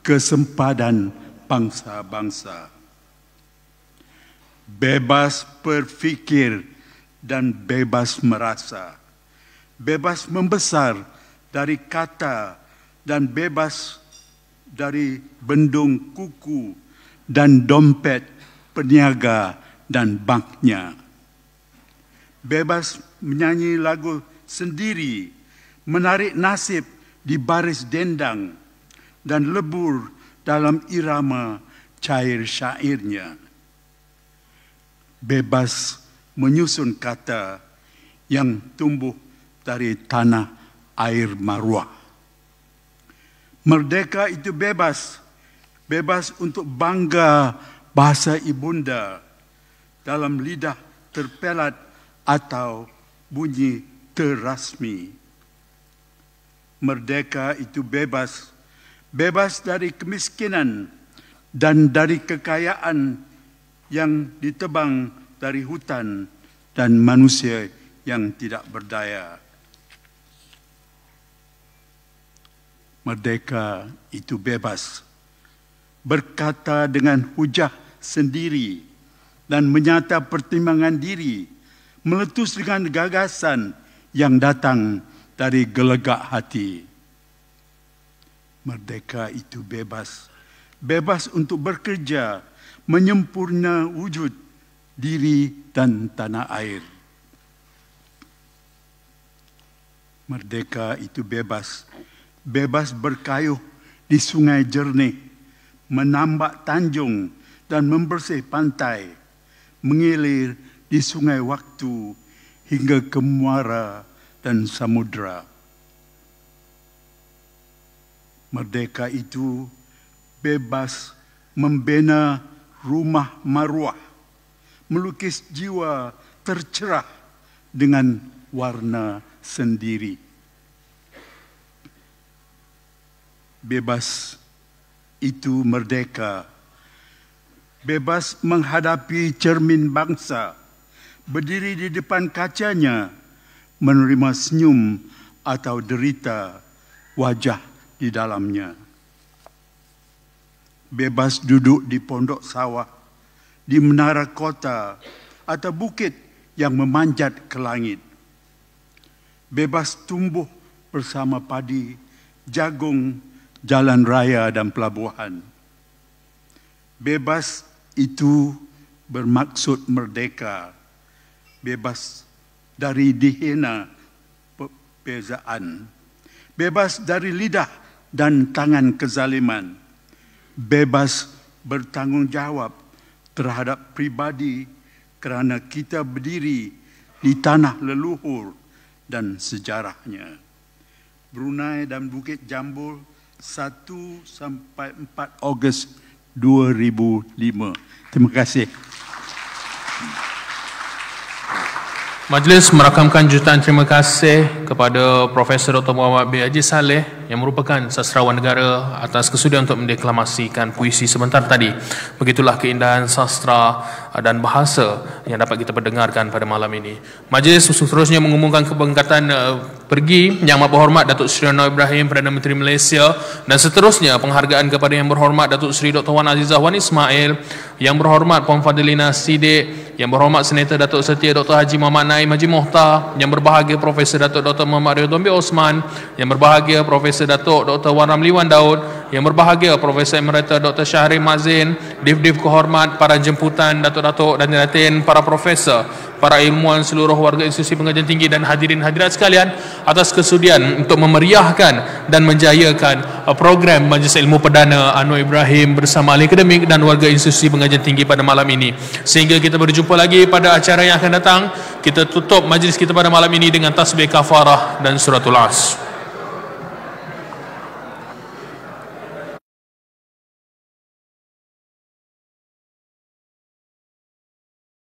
ke sempadan bangsa-bangsa. Bebas berfikir dan bebas merasa. Bebas membesar dari kata dan bebas dari bendung kuku dan dompet peniaga dan banknya. Bebas menyanyi lagu sendiri, menarik nasib di baris dendang dan lebur dalam irama cair syairnya. Bebas menyusun kata yang tumbuh dari tanah air maruah. Merdeka itu bebas, bebas untuk bangga bahasa ibunda dalam lidah terpelat atau bunyi terasmi. Merdeka itu bebas bebas dari kemiskinan dan dari kekayaan yang ditebang dari hutan dan manusia yang tidak berdaya. Merdeka itu bebas. Berkata dengan hujah sendiri dan menyata pertimbangan diri. Meletus dengan gagasan yang datang dari gelegak hati. Hati. merdeka itu bebas. Bebas untuk bekerja, menyempurna wujud diri dan tanah air. Merdeka itu bebas. Bebas berkayuh di sungai jernih, menambak tanjung dan membersih pantai, mengilir di sungai waktu hingga ke muara dan samudera. merdeka itu bebas membina rumah maruah, melukis jiwa tercerah dengan warna sendiri. Bebas itu merdeka, bebas menghadapi cermin bangsa, berdiri di depan kacanya, menerima senyum atau derita wajah di dalamnya. Bebas duduk di pondok sawah, di menara kota atau bukit yang memanjat ke langit. Bebas tumbuh bersama padi, jagung, jalan raya dan pelabuhan. Bebas itu bermaksud merdeka, bebas dari dihina perbezaan, bebas dari lidah dan tangan kezaliman, bebas bertanggungjawab terhadap pribadi kerana kita berdiri di tanah leluhur dan sejarahnya. Brunei dan Bukit Jambul 1 sampai 4 Ogos 2005. Terima kasih. Majlis merakamkan jutaan terima kasih kepada Profesor Dr. Muhammad B. Haji Saleh yang merupakan sastrawan negara atas kesudian untuk mendeklamasikan puisi sebentar tadi. Begitulah keindahan sastra uh, dan bahasa yang dapat kita perdengarkan pada malam ini. Majlis seterusnya mengumumkan kepengkatan uh, pergi yang amat berhormat Datuk Seri Anwar Ibrahim Perdana Menteri Malaysia dan seterusnya penghargaan kepada yang berhormat Datuk Seri Dr. Wan Azizah Wan Ismail yang berhormat Puan Fadilina Sidik yang berhormat Senator Datuk Setia Dr. Haji Muhammad Naim Haji Mohtar yang berbahagia Profesor Datuk Dr. Muhammad Ridwan Osman yang berbahagia Profesor Profesor Datuk Dr. Wan Ramli Wan Daud yang berbahagia Profesor Emerita Dr. Syahri Mazin Dif Dif kehormat para jemputan Datuk-Datuk dan Datin, para Profesor para ilmuwan seluruh warga institusi pengajian tinggi dan hadirin hadirat sekalian atas kesudian untuk memeriahkan dan menjayakan uh, program Majlis Ilmu Perdana Anwar Ibrahim bersama ahli akademik dan warga institusi pengajian tinggi pada malam ini sehingga kita berjumpa lagi pada acara yang akan datang kita tutup majlis kita pada malam ini dengan tasbih kafarah dan suratul As.